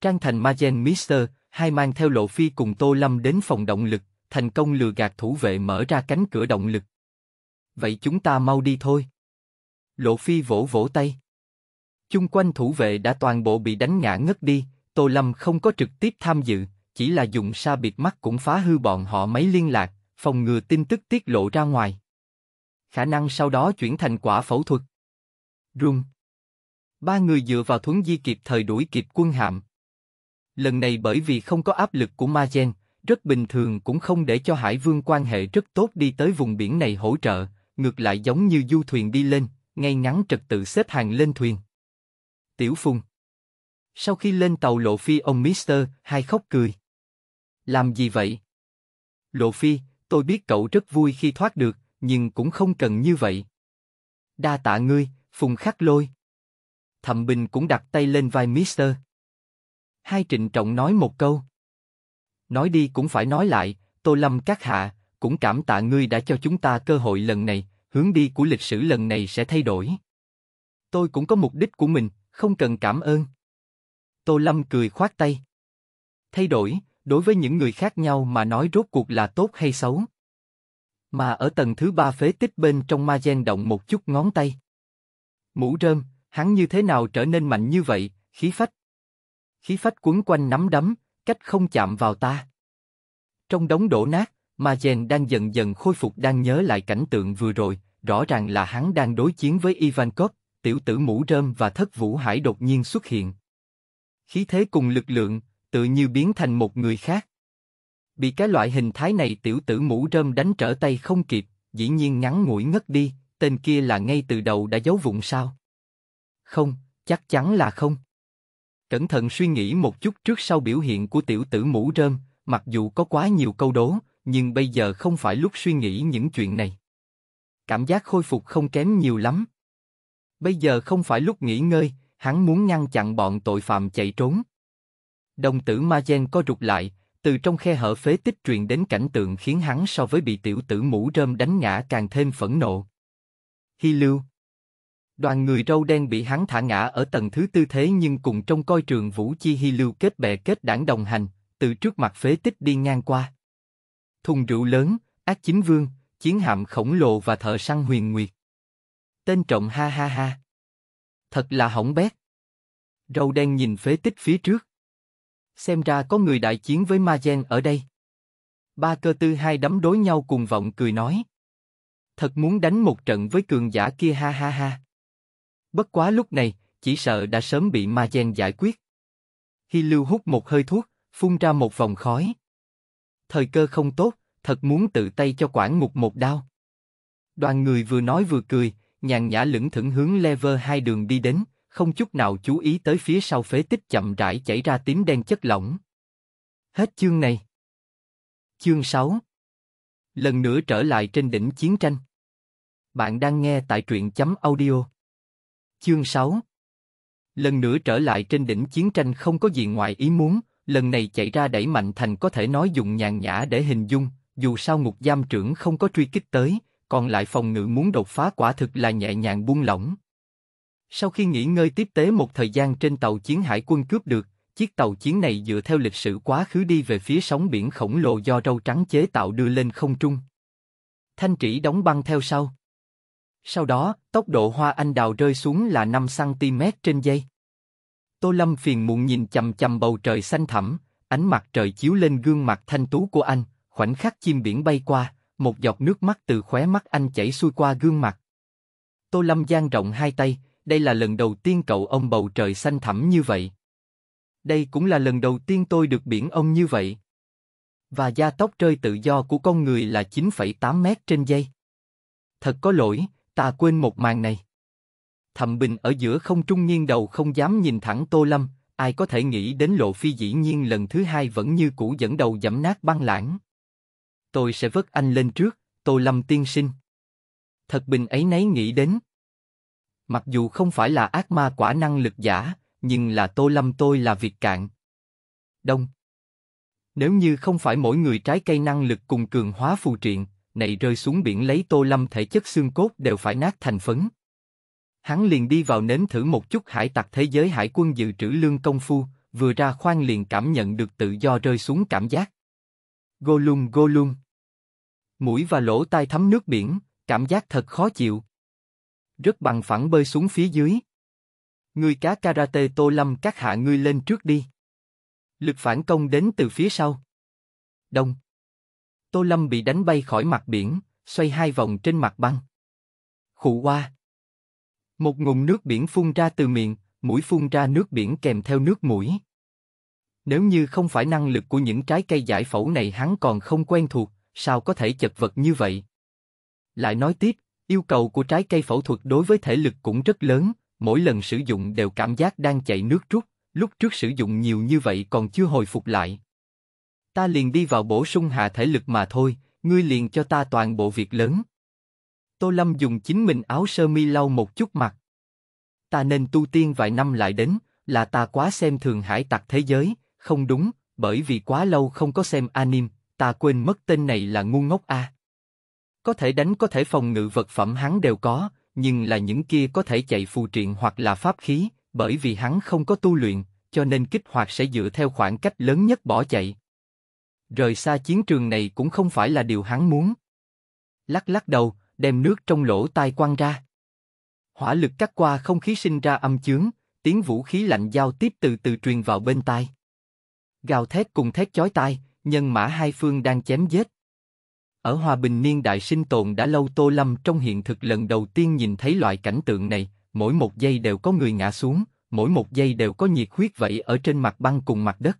Trang thành Magen Mister, hai mang theo Lộ Phi cùng Tô Lâm đến phòng động lực, thành công lừa gạt thủ vệ mở ra cánh cửa động lực. Vậy chúng ta mau đi thôi. Lộ Phi vỗ vỗ tay. Chung quanh thủ vệ đã toàn bộ bị đánh ngã ngất đi, Tô Lâm không có trực tiếp tham dự, chỉ là dùng sa biệt mắt cũng phá hư bọn họ mấy liên lạc, phòng ngừa tin tức tiết lộ ra ngoài. Khả năng sau đó chuyển thành quả phẫu thuật. Rung. Ba người dựa vào thuấn di kịp thời đuổi kịp quân hạm. Lần này bởi vì không có áp lực của Ma Gen, rất bình thường cũng không để cho Hải Vương quan hệ rất tốt đi tới vùng biển này hỗ trợ, ngược lại giống như du thuyền đi lên, ngay ngắn trật tự xếp hàng lên thuyền. Tiểu Phùng Sau khi lên tàu Lộ Phi ông Mr. Hai khóc cười. Làm gì vậy? Lộ Phi, tôi biết cậu rất vui khi thoát được, nhưng cũng không cần như vậy. Đa tạ ngươi, Phùng khắc lôi. Thẩm Bình cũng đặt tay lên vai Mr. Hai trịnh trọng nói một câu. Nói đi cũng phải nói lại, Tô Lâm các hạ, cũng cảm tạ ngươi đã cho chúng ta cơ hội lần này, hướng đi của lịch sử lần này sẽ thay đổi. Tôi cũng có mục đích của mình, không cần cảm ơn. Tô Lâm cười khoát tay. Thay đổi, đối với những người khác nhau mà nói rốt cuộc là tốt hay xấu. Mà ở tầng thứ ba phế tích bên trong ma gen động một chút ngón tay. Mũ rơm, hắn như thế nào trở nên mạnh như vậy, khí phách. Khí phách quấn quanh nắm đấm, cách không chạm vào ta. Trong đống đổ nát, mà Jen đang dần dần khôi phục đang nhớ lại cảnh tượng vừa rồi, rõ ràng là hắn đang đối chiến với Ivankov, tiểu tử mũ rơm và thất vũ hải đột nhiên xuất hiện. Khí thế cùng lực lượng, tự như biến thành một người khác. Bị cái loại hình thái này tiểu tử mũ rơm đánh trở tay không kịp, dĩ nhiên ngắn ngủi ngất đi, tên kia là ngay từ đầu đã giấu vụn sao? Không, chắc chắn là không. Cẩn thận suy nghĩ một chút trước sau biểu hiện của tiểu tử mũ rơm, mặc dù có quá nhiều câu đố, nhưng bây giờ không phải lúc suy nghĩ những chuyện này. Cảm giác khôi phục không kém nhiều lắm. Bây giờ không phải lúc nghỉ ngơi, hắn muốn ngăn chặn bọn tội phạm chạy trốn. Đồng tử Ma Gen co rụt lại, từ trong khe hở phế tích truyền đến cảnh tượng khiến hắn so với bị tiểu tử mũ rơm đánh ngã càng thêm phẫn nộ. Hi Lưu Đoàn người râu đen bị hắn thả ngã ở tầng thứ tư thế nhưng cùng trong coi trường Vũ Chi Hy Lưu kết bè kết đảng đồng hành, từ trước mặt phế tích đi ngang qua. Thùng rượu lớn, ác chính vương, chiến hạm khổng lồ và thợ săn huyền nguyệt. Tên trọng ha ha ha. Thật là hỏng bét. Râu đen nhìn phế tích phía trước. Xem ra có người đại chiến với Ma Gen ở đây. Ba cơ tư hai đấm đối nhau cùng vọng cười nói. Thật muốn đánh một trận với cường giả kia ha ha ha. Bất quá lúc này, chỉ sợ đã sớm bị ma gen giải quyết. Hi Lưu hút một hơi thuốc, phun ra một vòng khói. Thời cơ không tốt, thật muốn tự tay cho quản ngục một đao. Đoàn người vừa nói vừa cười, nhàn nhã lững thững hướng lever hai đường đi đến, không chút nào chú ý tới phía sau phế tích chậm rãi chảy ra tím đen chất lỏng. Hết chương này. Chương 6 Lần nữa trở lại trên đỉnh chiến tranh. Bạn đang nghe tại truyện chấm audio Chương 6 Lần nữa trở lại trên đỉnh chiến tranh không có gì ngoài ý muốn, lần này chạy ra đẩy mạnh thành có thể nói dùng nhàn nhã để hình dung, dù sao ngục giam trưởng không có truy kích tới, còn lại phòng ngự muốn đột phá quả thực là nhẹ nhàng buông lỏng. Sau khi nghỉ ngơi tiếp tế một thời gian trên tàu chiến hải quân cướp được, chiếc tàu chiến này dựa theo lịch sử quá khứ đi về phía sóng biển khổng lồ do râu trắng chế tạo đưa lên không trung. Thanh trĩ đóng băng theo sau. Sau đó, tốc độ hoa anh đào rơi xuống là 5cm trên giây. Tô Lâm phiền muộn nhìn chầm chầm bầu trời xanh thẳm, ánh mặt trời chiếu lên gương mặt thanh tú của anh, khoảnh khắc chim biển bay qua, một giọt nước mắt từ khóe mắt anh chảy xuôi qua gương mặt. Tô Lâm giang rộng hai tay, đây là lần đầu tiên cậu ông bầu trời xanh thẳm như vậy. Đây cũng là lần đầu tiên tôi được biển ông như vậy. Và gia tốc rơi tự do của con người là 9,8 mét trên giây. Thật có lỗi, ta quên một màn này. Thẩm Bình ở giữa không trung nghiêng đầu không dám nhìn thẳng Tô Lâm, ai có thể nghĩ đến Lộ Phi dĩ nhiên lần thứ hai vẫn như cũ dẫn đầu dẫm nát băng lãng. Tôi sẽ vớt anh lên trước, Tô Lâm tiên sinh. Thật Bình ấy nấy nghĩ đến. Mặc dù không phải là ác ma quả năng lực giả, nhưng là Tô Lâm tôi là việc cạn. Đông. Nếu như không phải mỗi người trái cây năng lực cùng cường hóa phù triện, này rơi xuống biển lấy Tô Lâm thể chất xương cốt đều phải nát thành phấn. Hắn liền đi vào nếm thử một chút hải tặc thế giới hải quân dự trữ lương công phu, vừa ra khoan liền cảm nhận được tự do rơi xuống cảm giác. gô gô golum. Mũi và lỗ tai thấm nước biển, cảm giác thật khó chịu. Rất bằng phẳng bơi xuống phía dưới. Người cá karate Tô Lâm các hạ ngươi lên trước đi. Lực phản công đến từ phía sau. Đông. Tô Lâm bị đánh bay khỏi mặt biển, xoay hai vòng trên mặt băng. Khụ qua. Một ngụm nước biển phun ra từ miệng, mũi phun ra nước biển kèm theo nước mũi. Nếu như không phải năng lực của những trái cây giải phẫu này hắn còn không quen thuộc, sao có thể chật vật như vậy? Lại nói tiếp, yêu cầu của trái cây phẫu thuật đối với thể lực cũng rất lớn, mỗi lần sử dụng đều cảm giác đang chạy nước rút, lúc trước sử dụng nhiều như vậy còn chưa hồi phục lại ta liền đi vào bổ sung hạ thể lực mà thôi, ngươi liền cho ta toàn bộ việc lớn. Tô Lâm dùng chính mình áo sơ mi lau một chút mặt. Ta nên tu tiên vài năm lại đến, là ta quá xem thường hải tặc thế giới, không đúng, bởi vì quá lâu không có xem anime, ta quên mất tên này là ngu ngốc a. Có thể đánh có thể phòng ngự vật phẩm hắn đều có, nhưng là những kia có thể chạy phù triện hoặc là pháp khí, bởi vì hắn không có tu luyện, cho nên kích hoạt sẽ dựa theo khoảng cách lớn nhất bỏ chạy rời xa chiến trường này cũng không phải là điều hắn muốn. Lắc lắc đầu, đem nước trong lỗ tai quăng ra. Hỏa lực cắt qua không khí sinh ra âm chướng, tiếng vũ khí lạnh giao tiếp từ từ truyền vào bên tai. Gào thét cùng thét chói tai, nhân mã hai phương đang chém giết. Ở hòa bình niên đại sinh tồn đã lâu Tô Lâm trong hiện thực lần đầu tiên nhìn thấy loại cảnh tượng này, mỗi một giây đều có người ngã xuống, mỗi một giây đều có nhiệt huyết vậy ở trên mặt băng cùng mặt đất.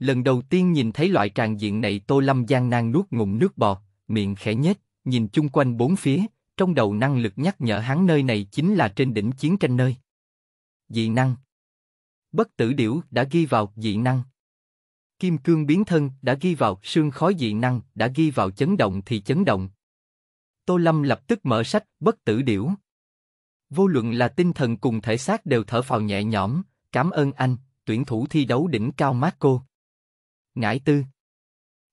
Lần đầu tiên nhìn thấy loại tràng diện này Tô Lâm gian nan nuốt ngụm nước bọt, miệng khẽ nhếch, nhìn chung quanh bốn phía, trong đầu năng lực nhắc nhở hắn nơi này chính là trên đỉnh chiến tranh nơi. Dị năng Bất tử điểu đã ghi vào dị năng. Kim cương biến thân đã ghi vào sương khói dị năng, đã ghi vào chấn động thì chấn động. Tô Lâm lập tức mở sách bất tử điểu. Vô luận là tinh thần cùng thể xác đều thở phào nhẹ nhõm, cảm ơn anh, tuyển thủ thi đấu đỉnh cao Marco. Ngải tư.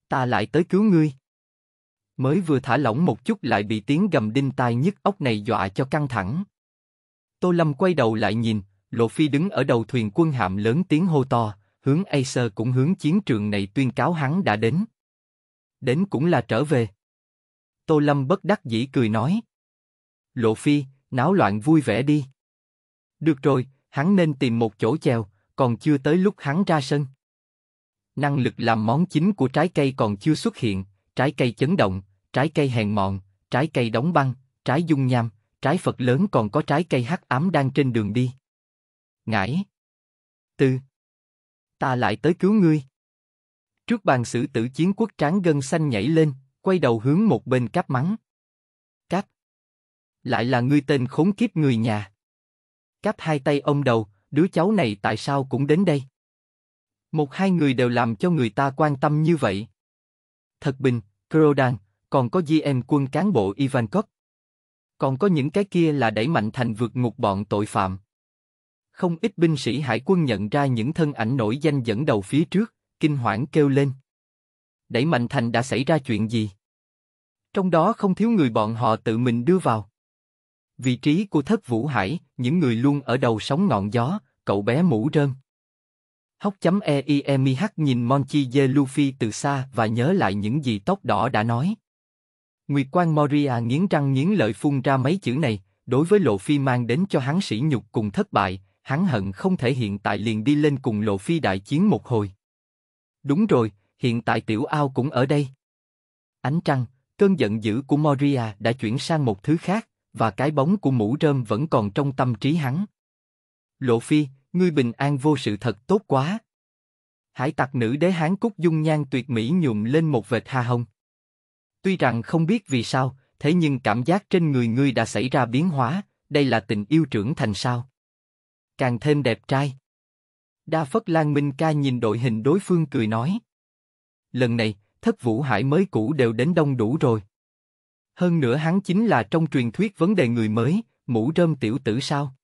Ta lại tới cứu ngươi. Mới vừa thả lỏng một chút lại bị tiếng gầm đinh tai nhức óc này dọa cho căng thẳng. Tô Lâm quay đầu lại nhìn, Lộ Phi đứng ở đầu thuyền quân hạm lớn tiếng hô to, hướng Acer cũng hướng chiến trường này tuyên cáo hắn đã đến. Đến cũng là trở về. Tô Lâm bất đắc dĩ cười nói. Lộ Phi, náo loạn vui vẻ đi. Được rồi, hắn nên tìm một chỗ chèo, còn chưa tới lúc hắn ra sân. Năng lực làm món chính của trái cây còn chưa xuất hiện, trái cây chấn động, trái cây hèn mọn, trái cây đóng băng, trái dung nham, trái Phật lớn còn có trái cây hắc ám đang trên đường đi. Ngải. tư, Ta lại tới cứu ngươi. Trước bàn sử tử chiến quốc tráng gân xanh nhảy lên, quay đầu hướng một bên cáp mắng. Cáp. Lại là ngươi tên khốn kiếp người nhà. Cáp hai tay ông đầu, đứa cháu này tại sao cũng đến đây? Một hai người đều làm cho người ta quan tâm như vậy. Thật bình, Crodan, còn có GM quân cán bộ Ivankov. Còn có những cái kia là đẩy mạnh thành vượt ngục bọn tội phạm. Không ít binh sĩ hải quân nhận ra những thân ảnh nổi danh dẫn đầu phía trước, kinh hoảng kêu lên. Đẩy mạnh thành đã xảy ra chuyện gì? Trong đó không thiếu người bọn họ tự mình đưa vào. Vị trí của thất vũ hải, những người luôn ở đầu sóng ngọn gió, cậu bé mũ rơm. Hóc.eimih nhìn Monchi Je Luffy từ xa và nhớ lại những gì tóc đỏ đã nói. Nguyệt Quan Moria nghiến răng nghiến lợi phun ra mấy chữ này, đối với Lộ Phi mang đến cho hắn sỉ nhục cùng thất bại, hắn hận không thể hiện tại liền đi lên cùng Lộ Phi đại chiến một hồi. Đúng rồi, hiện tại tiểu ao cũng ở đây. Ánh trăng, cơn giận dữ của Moria đã chuyển sang một thứ khác, và cái bóng của mũ rơm vẫn còn trong tâm trí hắn. Lộ Phi, ngươi bình an vô sự thật tốt quá. Hải tặc nữ đế hán cúc dung nhan tuyệt mỹ nhuộm lên một vệt ha hồng. Tuy rằng không biết vì sao, thế nhưng cảm giác trên người ngươi đã xảy ra biến hóa, đây là tình yêu trưởng thành sao. Càng thêm đẹp trai. Đa Phất Lan Minh ca nhìn đội hình đối phương cười nói. Lần này, thất vũ hải mới cũ đều đến đông đủ rồi. Hơn nữa hắn chính là trong truyền thuyết vấn đề người mới, mũ rơm tiểu tử sao?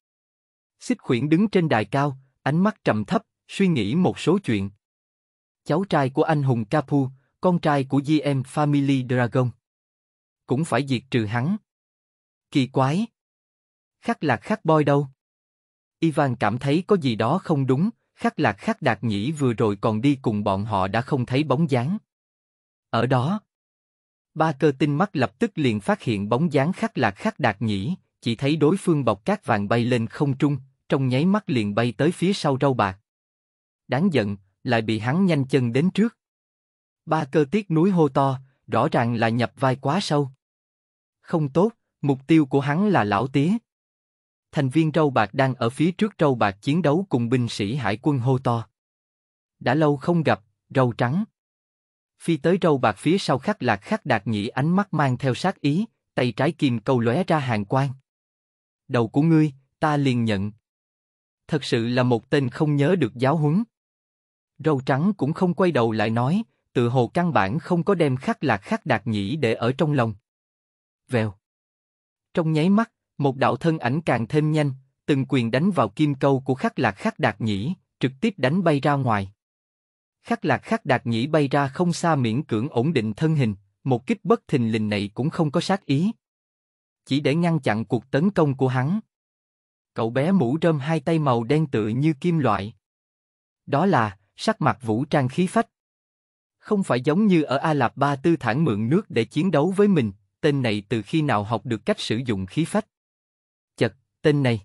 Xích khuyển đứng trên đài cao, ánh mắt trầm thấp, suy nghĩ một số chuyện. Cháu trai của anh hùng Capu, con trai của GM Family Dragon. Cũng phải diệt trừ hắn. Kỳ quái. Khắc lạc khắc boy đâu? Ivan cảm thấy có gì đó không đúng, khắc lạc khắc đạt nhĩ vừa rồi còn đi cùng bọn họ đã không thấy bóng dáng. Ở đó, ba cơ tinh mắt lập tức liền phát hiện bóng dáng khắc lạc khắc đạt nhĩ, chỉ thấy đối phương bọc cát vàng bay lên không trung, trong nháy mắt liền bay tới phía sau râu bạc. Đáng giận, lại bị hắn nhanh chân đến trước. Ba cơ tiết núi hô to, rõ ràng là nhập vai quá sâu. Không tốt, mục tiêu của hắn là lão tía. Thành viên râu bạc đang ở phía trước râu bạc chiến đấu cùng binh sĩ hải quân hô to. Đã lâu không gặp, râu trắng. Phi tới râu bạc phía sau khắc lạc khắc đạt nhĩ ánh mắt mang theo sát ý, tay trái kim câu lóe ra hàng quang. Đầu của ngươi, ta liền nhận thật sự là một tên không nhớ được giáo huấn. Râu trắng cũng không quay đầu lại nói, tự hồ căn bản không có đem khắc lạc khắc đạt nhĩ để ở trong lòng. Vèo. Trong nháy mắt, một đạo thân ảnh càng thêm nhanh, từng quyền đánh vào kim câu của khắc lạc khắc đạt nhĩ, trực tiếp đánh bay ra ngoài. Khắc lạc khắc đạt nhĩ bay ra không xa miễn cưỡng ổn định thân hình, một kích bất thình lình này cũng không có sát ý. Chỉ để ngăn chặn cuộc tấn công của hắn. Cậu bé mũ rơm hai tay màu đen tựa như kim loại. Đó là, sắc mặt vũ trang khí phách. Không phải giống như ở A Lạp Ba tư thản mượn nước để chiến đấu với mình, tên này từ khi nào học được cách sử dụng khí phách. Chật, tên này.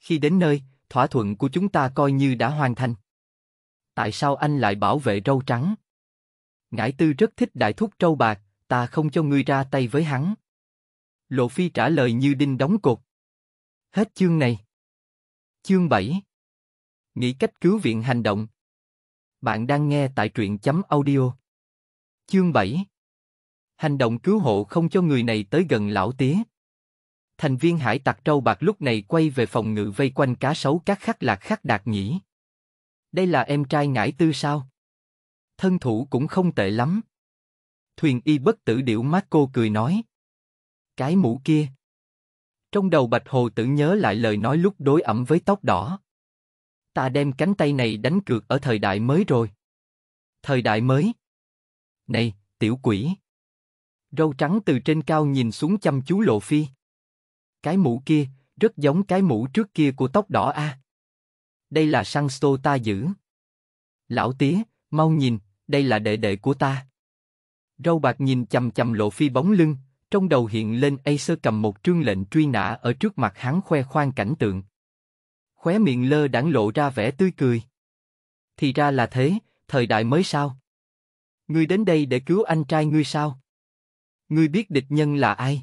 Khi đến nơi, thỏa thuận của chúng ta coi như đã hoàn thành. Tại sao anh lại bảo vệ râu trắng? Ngải tư rất thích đại thúc trâu bạc, ta không cho ngươi ra tay với hắn. Lộ Phi trả lời như đinh đóng cột. Hết chương này. Chương 7 Nghĩ cách cứu viện hành động Bạn đang nghe tại truyện chấm audio Chương 7 Hành động cứu hộ không cho người này tới gần lão tía Thành viên hải tặc trâu bạc lúc này quay về phòng ngự vây quanh cá sấu các khắc lạc khắc đạt nhĩ Đây là em trai ngải tư sao? Thân thủ cũng không tệ lắm Thuyền y bất tử điểu Marco cười nói Cái mũ kia trong đầu Bạch Hồ Tử nhớ lại lời nói lúc đối ẩm với tóc đỏ. Ta đem cánh tay này đánh cược ở thời đại mới rồi. Thời đại mới. Này, tiểu quỷ. Râu trắng từ trên cao nhìn xuống chăm chú Lộ Phi. Cái mũ kia, rất giống cái mũ trước kia của tóc đỏ a. Đây là sang xô ta giữ. Lão tía, mau nhìn, đây là đệ đệ của ta. Râu bạc nhìn chầm chầm Lộ Phi bóng lưng, trong đầu hiện lên Acer cầm một trương lệnh truy nã ở trước mặt hắn khoe khoang cảnh tượng. Khóe miệng lơ đãng lộ ra vẻ tươi cười. Thì ra là thế, thời đại mới sao? Ngươi đến đây để cứu anh trai ngươi sao? Ngươi biết địch nhân là ai?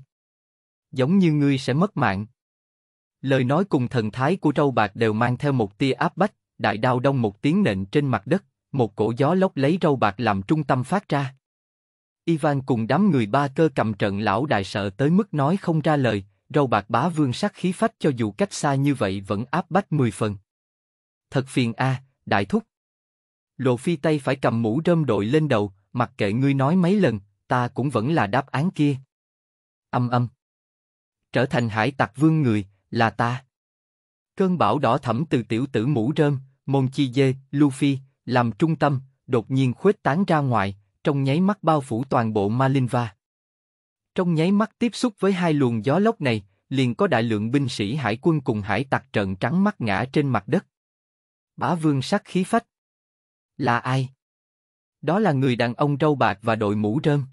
Giống như ngươi sẽ mất mạng. Lời nói cùng thần thái của trâu bạc đều mang theo một tia áp bách, đại đao đông một tiếng nện trên mặt đất, một cổ gió lốc lấy râu bạc làm trung tâm phát ra. Ivan cùng đám người ba cơ cầm trận lão đại sợ tới mức nói không ra lời, râu bạc bá vương sắc khí phách cho dù cách xa như vậy vẫn áp bách mười phần. Thật phiền a, à, đại thúc. Lộ phi tay phải cầm mũ rơm đội lên đầu, mặc kệ ngươi nói mấy lần, ta cũng vẫn là đáp án kia. Âm âm. Trở thành hải tặc vương người, là ta. Cơn bão đỏ thẫm từ tiểu tử mũ rơm, môn chi dê, Luffy, làm trung tâm, đột nhiên khuếch tán ra ngoài, trong nháy mắt bao phủ toàn bộ Malinva. Trong nháy mắt tiếp xúc với hai luồng gió lốc này, liền có đại lượng binh sĩ hải quân cùng hải tặc trận trắng mắt ngã trên mặt đất. Bá vương sắc khí phách. Là ai? Đó là người đàn ông râu bạc và đội mũ rơm.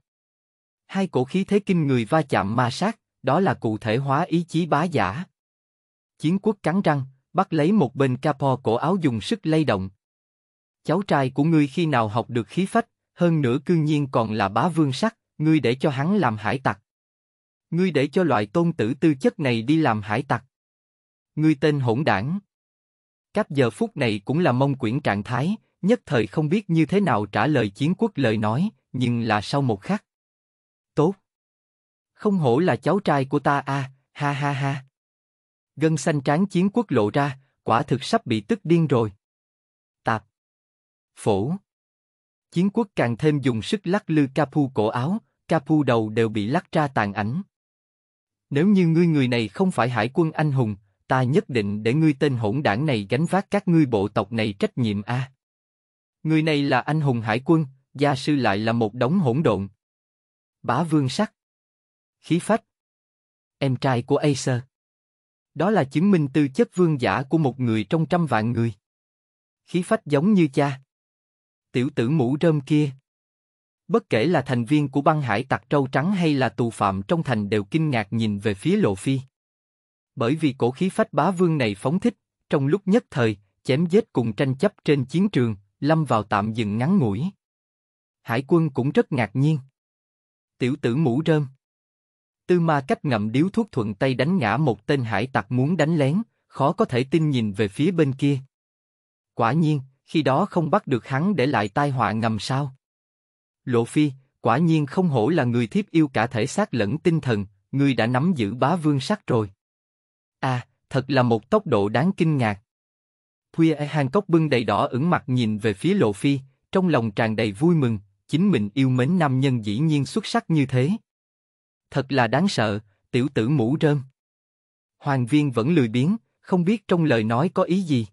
Hai cổ khí thế kinh người va chạm ma sát, đó là cụ thể hóa ý chí bá giả. Chiến quốc cắn răng, bắt lấy một bên capo cổ áo dùng sức lay động. Cháu trai của ngươi khi nào học được khí phách? hơn nữa cương nhiên còn là bá vương sắc, ngươi để cho hắn làm hải tặc. Ngươi để cho loại tôn tử tư chất này đi làm hải tặc. Ngươi tên hỗn đảng. Cáp giờ phút này cũng là mông quyển trạng thái, nhất thời không biết như thế nào trả lời chiến quốc lời nói, nhưng là sau một khắc. Tốt. Không hổ là cháu trai của ta a, à, ha ha ha. Gân xanh trán chiến quốc lộ ra, quả thực sắp bị tức điên rồi. Tạp. Phổ. Chiến quốc càng thêm dùng sức lắc lư Capu cổ áo, Capu đầu đều bị lắc ra tàn ảnh. Nếu như ngươi người này không phải hải quân anh hùng, ta nhất định để ngươi tên hỗn đảng này gánh vác các ngươi bộ tộc này trách nhiệm a. À. Người này là anh hùng hải quân, gia sư lại là một đống hỗn độn. Bá vương sắc. Khí phách. Em trai của Acer. Đó là chứng minh tư chất vương giả của một người trong trăm vạn người. Khí phách giống như cha tiểu tử mũ rơm kia. Bất kể là thành viên của băng hải tặc trâu trắng hay là tù phạm trong thành đều kinh ngạc nhìn về phía Lộ Phi. Bởi vì cổ khí phách bá vương này phóng thích, trong lúc nhất thời, chém giết cùng tranh chấp trên chiến trường, lâm vào tạm dừng ngắn ngủi. Hải quân cũng rất ngạc nhiên. Tiểu tử mũ rơm. Tư ma cách ngậm điếu thuốc thuận tay đánh ngã một tên hải tặc muốn đánh lén, khó có thể tin nhìn về phía bên kia. Quả nhiên, khi đó không bắt được hắn để lại tai họa ngầm sao? Lộ Phi, quả nhiên không hổ là người thiếp yêu cả thể xác lẫn tinh thần, người đã nắm giữ bá vương sắc rồi. À, thật là một tốc độ đáng kinh ngạc. Thuya Hàn Cốc bưng đầy đỏ ửng mặt nhìn về phía Lộ Phi, trong lòng tràn đầy vui mừng, chính mình yêu mến nam nhân dĩ nhiên xuất sắc như thế. Thật là đáng sợ, tiểu tử mũ rơm. Hoàng viên vẫn lười biếng, không biết trong lời nói có ý gì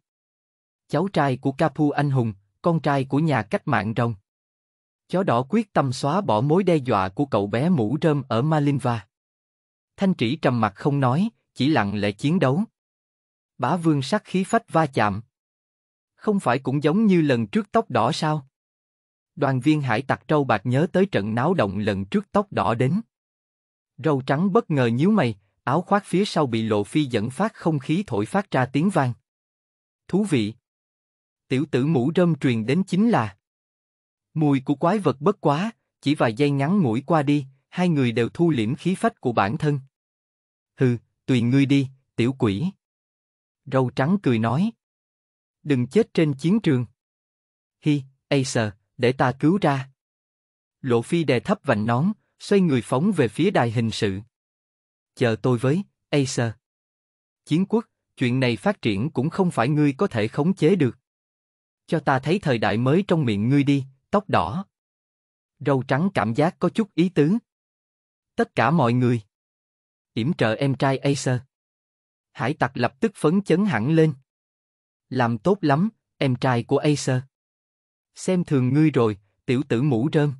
cháu trai của Capu anh hùng, con trai của nhà cách mạng rồng. Chó đỏ quyết tâm xóa bỏ mối đe dọa của cậu bé mũ rơm ở Malinva. Thanh trĩ trầm mặt không nói, chỉ lặng lẽ chiến đấu. Bá vương sắc khí phách va chạm. Không phải cũng giống như lần trước tóc đỏ sao? Đoàn viên hải tặc trâu bạc nhớ tới trận náo động lần trước tóc đỏ đến. Râu trắng bất ngờ nhíu mày, áo khoác phía sau bị lộ phi dẫn phát không khí thổi phát ra tiếng vang. Thú vị! tiểu tử mũ rơm truyền đến chính là mùi của quái vật bất quá, chỉ vài giây ngắn ngủi qua đi, hai người đều thu liễm khí phách của bản thân. Hừ, tùy ngươi đi, tiểu quỷ. Râu trắng cười nói. Đừng chết trên chiến trường. Hi, Acer, để ta cứu ra. Lộ Phi đè thấp vành nón, xoay người phóng về phía đài hình sự. Chờ tôi với, Acer. Chiến quốc, chuyện này phát triển cũng không phải ngươi có thể khống chế được. Cho ta thấy thời đại mới trong miệng ngươi đi, tóc đỏ. Râu trắng cảm giác có chút ý tứ. Tất cả mọi người. Yểm trợ em trai Acer. Hải tặc lập tức phấn chấn hẳn lên. Làm tốt lắm, em trai của Acer. Xem thường ngươi rồi, tiểu tử mũ rơm.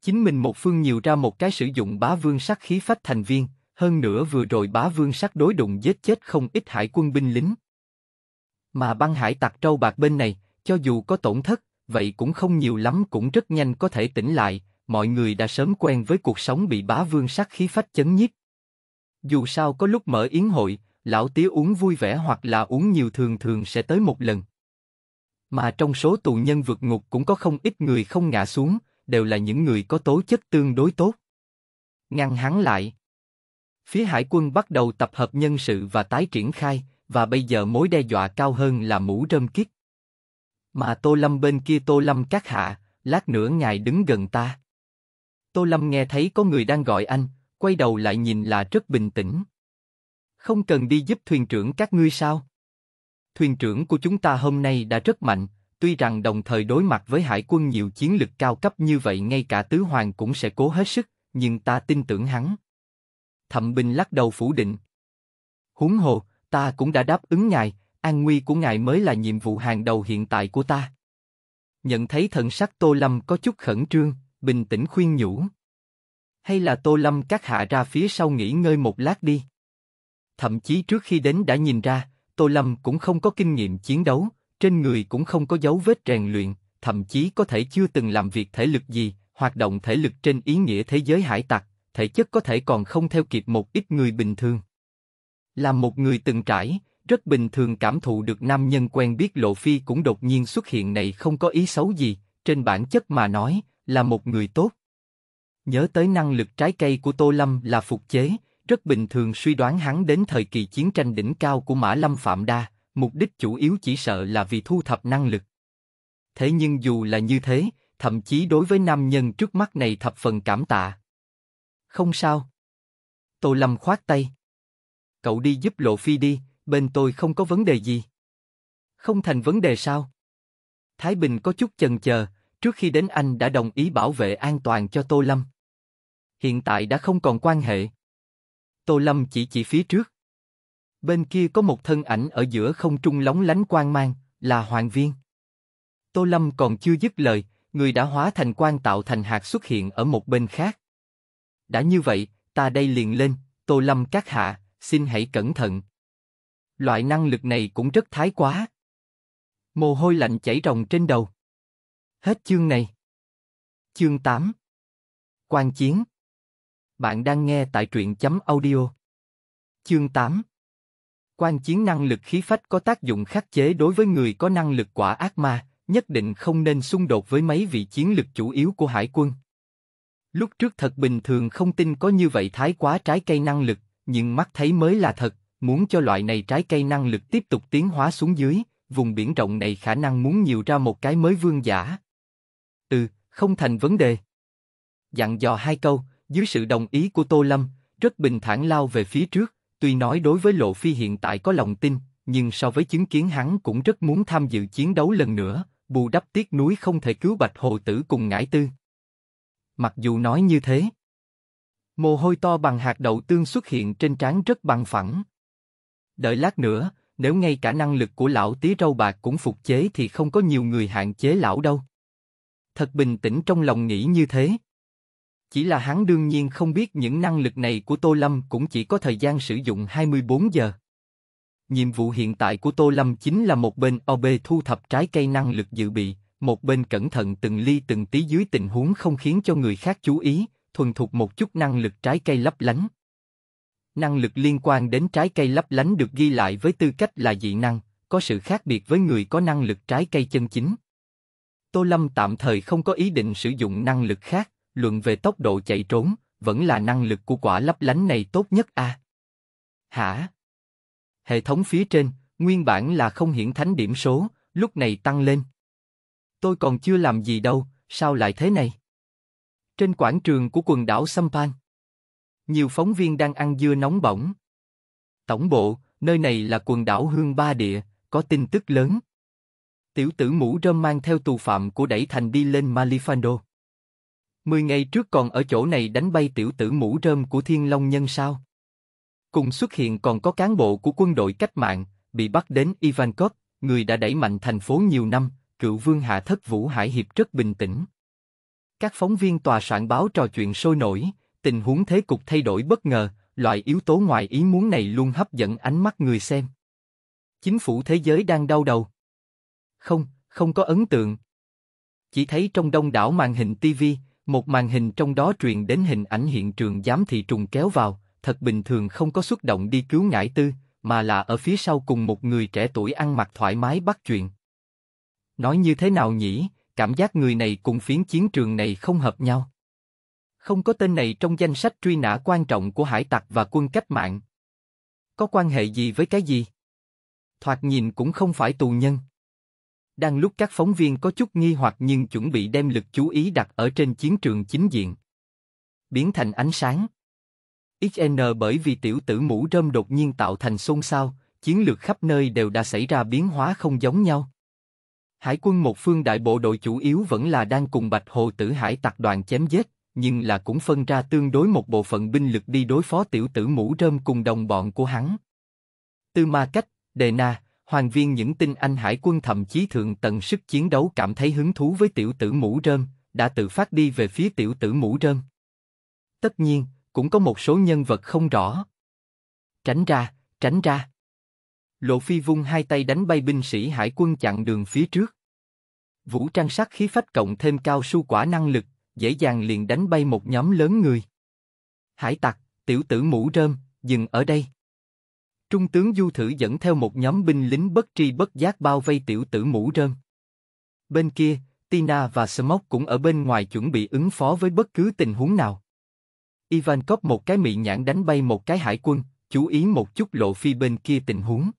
Chính mình một phương nhiều ra một cái sử dụng bá vương sắc khí phách thành viên, hơn nữa vừa rồi bá vương sắc đối đụng giết chết không ít hải quân binh lính. Mà băng hải tặc trâu bạc bên này, cho dù có tổn thất, vậy cũng không nhiều lắm cũng rất nhanh có thể tỉnh lại, mọi người đã sớm quen với cuộc sống bị bá vương sát khí phách chấn nhiếp. Dù sao có lúc mở yến hội, lão tía uống vui vẻ hoặc là uống nhiều thường thường sẽ tới một lần. Mà trong số tù nhân vượt ngục cũng có không ít người không ngã xuống, đều là những người có tố chất tương đối tốt. Ngăn hắn lại. Phía hải quân bắt đầu tập hợp nhân sự và tái triển khai, và bây giờ mối đe dọa cao hơn là mũ rơm kích. Mà Tô Lâm bên kia Tô Lâm các hạ, lát nữa ngài đứng gần ta. Tô Lâm nghe thấy có người đang gọi anh, quay đầu lại nhìn là rất bình tĩnh. Không cần đi giúp thuyền trưởng các ngươi sao? Thuyền trưởng của chúng ta hôm nay đã rất mạnh, tuy rằng đồng thời đối mặt với hải quân nhiều chiến lực cao cấp như vậy ngay cả tứ hoàng cũng sẽ cố hết sức, nhưng ta tin tưởng hắn. Thẩm Bình lắc đầu phủ định. Huống hồ, ta cũng đã đáp ứng ngài, an nguy của ngài mới là nhiệm vụ hàng đầu hiện tại của ta. Nhận thấy thần sắc Tô Lâm có chút khẩn trương, bình tĩnh khuyên nhủ. Hay là Tô Lâm các hạ ra phía sau nghỉ ngơi một lát đi. Thậm chí trước khi đến đã nhìn ra, Tô Lâm cũng không có kinh nghiệm chiến đấu, trên người cũng không có dấu vết rèn luyện, thậm chí có thể chưa từng làm việc thể lực gì, hoạt động thể lực trên ý nghĩa thế giới hải tặc, thể chất có thể còn không theo kịp một ít người bình thường. Là một người từng trải, rất bình thường cảm thụ được nam nhân quen biết Lộ Phi cũng đột nhiên xuất hiện này không có ý xấu gì, trên bản chất mà nói, là một người tốt. Nhớ tới năng lực trái cây của Tô Lâm là phục chế, rất bình thường suy đoán hắn đến thời kỳ chiến tranh đỉnh cao của Mã Lâm Phạm Đa, mục đích chủ yếu chỉ sợ là vì thu thập năng lực. Thế nhưng dù là như thế, thậm chí đối với nam nhân trước mắt này thập phần cảm tạ. Không sao. Tô Lâm khoát tay. Cậu đi giúp Lộ Phi đi, bên tôi không có vấn đề gì. Không thành vấn đề sao? Thái Bình có chút chần chờ, trước khi đến anh đã đồng ý bảo vệ an toàn cho Tô Lâm. Hiện tại đã không còn quan hệ. Tô Lâm chỉ chỉ phía trước. Bên kia có một thân ảnh ở giữa không trung lóng lánh quang mang, là Hoàng Viên. Tô Lâm còn chưa dứt lời, người đã hóa thành quan tạo thành hạt xuất hiện ở một bên khác. Đã như vậy, ta đây liền lên, Tô Lâm các hạ, xin hãy cẩn thận, Loại năng lực này cũng rất thái quá. Mồ hôi lạnh chảy ròng trên đầu. Hết chương này. Chương 8 Quan chiến Bạn đang nghe tại truyện chấm audio. Chương 8 Quan chiến năng lực khí phách có tác dụng khắc chế đối với người có năng lực quả ác ma, nhất định không nên xung đột với mấy vị chiến lực chủ yếu của hải quân. Lúc trước thật bình thường không tin có như vậy thái quá trái cây năng lực, nhưng mắt thấy mới là thật, muốn cho loại này trái cây năng lực tiếp tục tiến hóa xuống dưới, vùng biển rộng này khả năng muốn nhiều ra một cái mới vương giả. Ừ, không thành vấn đề. Dặn dò hai câu, dưới sự đồng ý của Tô Lâm, rất bình thản lao về phía trước, tuy nói đối với Lộ Phi hiện tại có lòng tin, nhưng so với chứng kiến hắn cũng rất muốn tham dự chiến đấu lần nữa, bù đắp tiếc núi không thể cứu Bạch Hồ Tử cùng Ngải Tư. Mặc dù nói như thế, mồ hôi to bằng hạt đậu tương xuất hiện trên trán rất bằng phẳng đợi lát nữa, nếu ngay cả năng lực của lão tí râu bạc cũng phục chế thì không có nhiều người hạn chế lão đâu. Thật bình tĩnh trong lòng nghĩ như thế. Chỉ là hắn đương nhiên không biết những năng lực này của Tô Lâm cũng chỉ có thời gian sử dụng 24 giờ. Nhiệm vụ hiện tại của Tô Lâm chính là một bên OB thu thập trái cây năng lực dự bị, một bên cẩn thận từng ly từng tí dưới tình huống không khiến cho người khác chú ý, thuần thục một chút năng lực trái cây lấp lánh năng lực liên quan đến trái cây lấp lánh được ghi lại với tư cách là dị năng, có sự khác biệt với người có năng lực trái cây chân chính. Tô Lâm tạm thời không có ý định sử dụng năng lực khác, luận về tốc độ chạy trốn, vẫn là năng lực của quả lấp lánh này tốt nhất a. À? Hả? Hệ thống phía trên, nguyên bản là không hiển thánh điểm số, lúc này tăng lên. Tôi còn chưa làm gì đâu, sao lại thế này? Trên quảng trường của quần đảo Sampan, nhiều phóng viên đang ăn dưa nóng bỏng. Tổng bộ, nơi này là quần đảo Hương Ba Địa, có tin tức lớn. Tiểu tử mũ rơm mang theo tù phạm của đẩy thành đi lên Malifando. Mười ngày trước còn ở chỗ này đánh bay tiểu tử mũ rơm của Thiên Long Nhân sao? Cùng xuất hiện còn có cán bộ của quân đội cách mạng, bị bắt đến Ivankov, người đã đẩy mạnh thành phố nhiều năm, cựu vương hạ thất Vũ Hải Hiệp rất bình tĩnh. Các phóng viên tòa soạn báo trò chuyện sôi nổi, tình huống thế cục thay đổi bất ngờ, loại yếu tố ngoài ý muốn này luôn hấp dẫn ánh mắt người xem. Chính phủ thế giới đang đau đầu. Không, không có ấn tượng. Chỉ thấy trong đông đảo màn hình TV, một màn hình trong đó truyền đến hình ảnh hiện trường giám thị trùng kéo vào, thật bình thường không có xuất động đi cứu ngải tư, mà là ở phía sau cùng một người trẻ tuổi ăn mặc thoải mái bắt chuyện. Nói như thế nào nhỉ, cảm giác người này cùng phiến chiến trường này không hợp nhau không có tên này trong danh sách truy nã quan trọng của hải tặc và quân cách mạng. Có quan hệ gì với cái gì? Thoạt nhìn cũng không phải tù nhân. Đang lúc các phóng viên có chút nghi hoặc nhưng chuẩn bị đem lực chú ý đặt ở trên chiến trường chính diện. Biến thành ánh sáng. XN bởi vì tiểu tử mũ rơm đột nhiên tạo thành xôn xao, chiến lược khắp nơi đều đã xảy ra biến hóa không giống nhau. Hải quân một phương đại bộ đội chủ yếu vẫn là đang cùng Bạch Hồ Tử Hải tặc đoàn chém giết, nhưng là cũng phân ra tương đối một bộ phận binh lực đi đối phó tiểu tử mũ rơm cùng đồng bọn của hắn. Tư Ma Cách, Đề Na, Hoàng Viên những tinh anh hải quân thậm chí thượng tận sức chiến đấu cảm thấy hứng thú với tiểu tử mũ rơm, đã tự phát đi về phía tiểu tử mũ rơm. Tất nhiên, cũng có một số nhân vật không rõ. Tránh ra, tránh ra. Lộ Phi vung hai tay đánh bay binh sĩ hải quân chặn đường phía trước. Vũ trang sắc khí phách cộng thêm cao su quả năng lực, dễ dàng liền đánh bay một nhóm lớn người. Hải tặc, tiểu tử mũ rơm, dừng ở đây. Trung tướng Du Thử dẫn theo một nhóm binh lính bất tri bất giác bao vây tiểu tử mũ rơm. Bên kia, Tina và Smok cũng ở bên ngoài chuẩn bị ứng phó với bất cứ tình huống nào. Ivan cóp một cái mị nhãn đánh bay một cái hải quân, chú ý một chút lộ phi bên kia tình huống.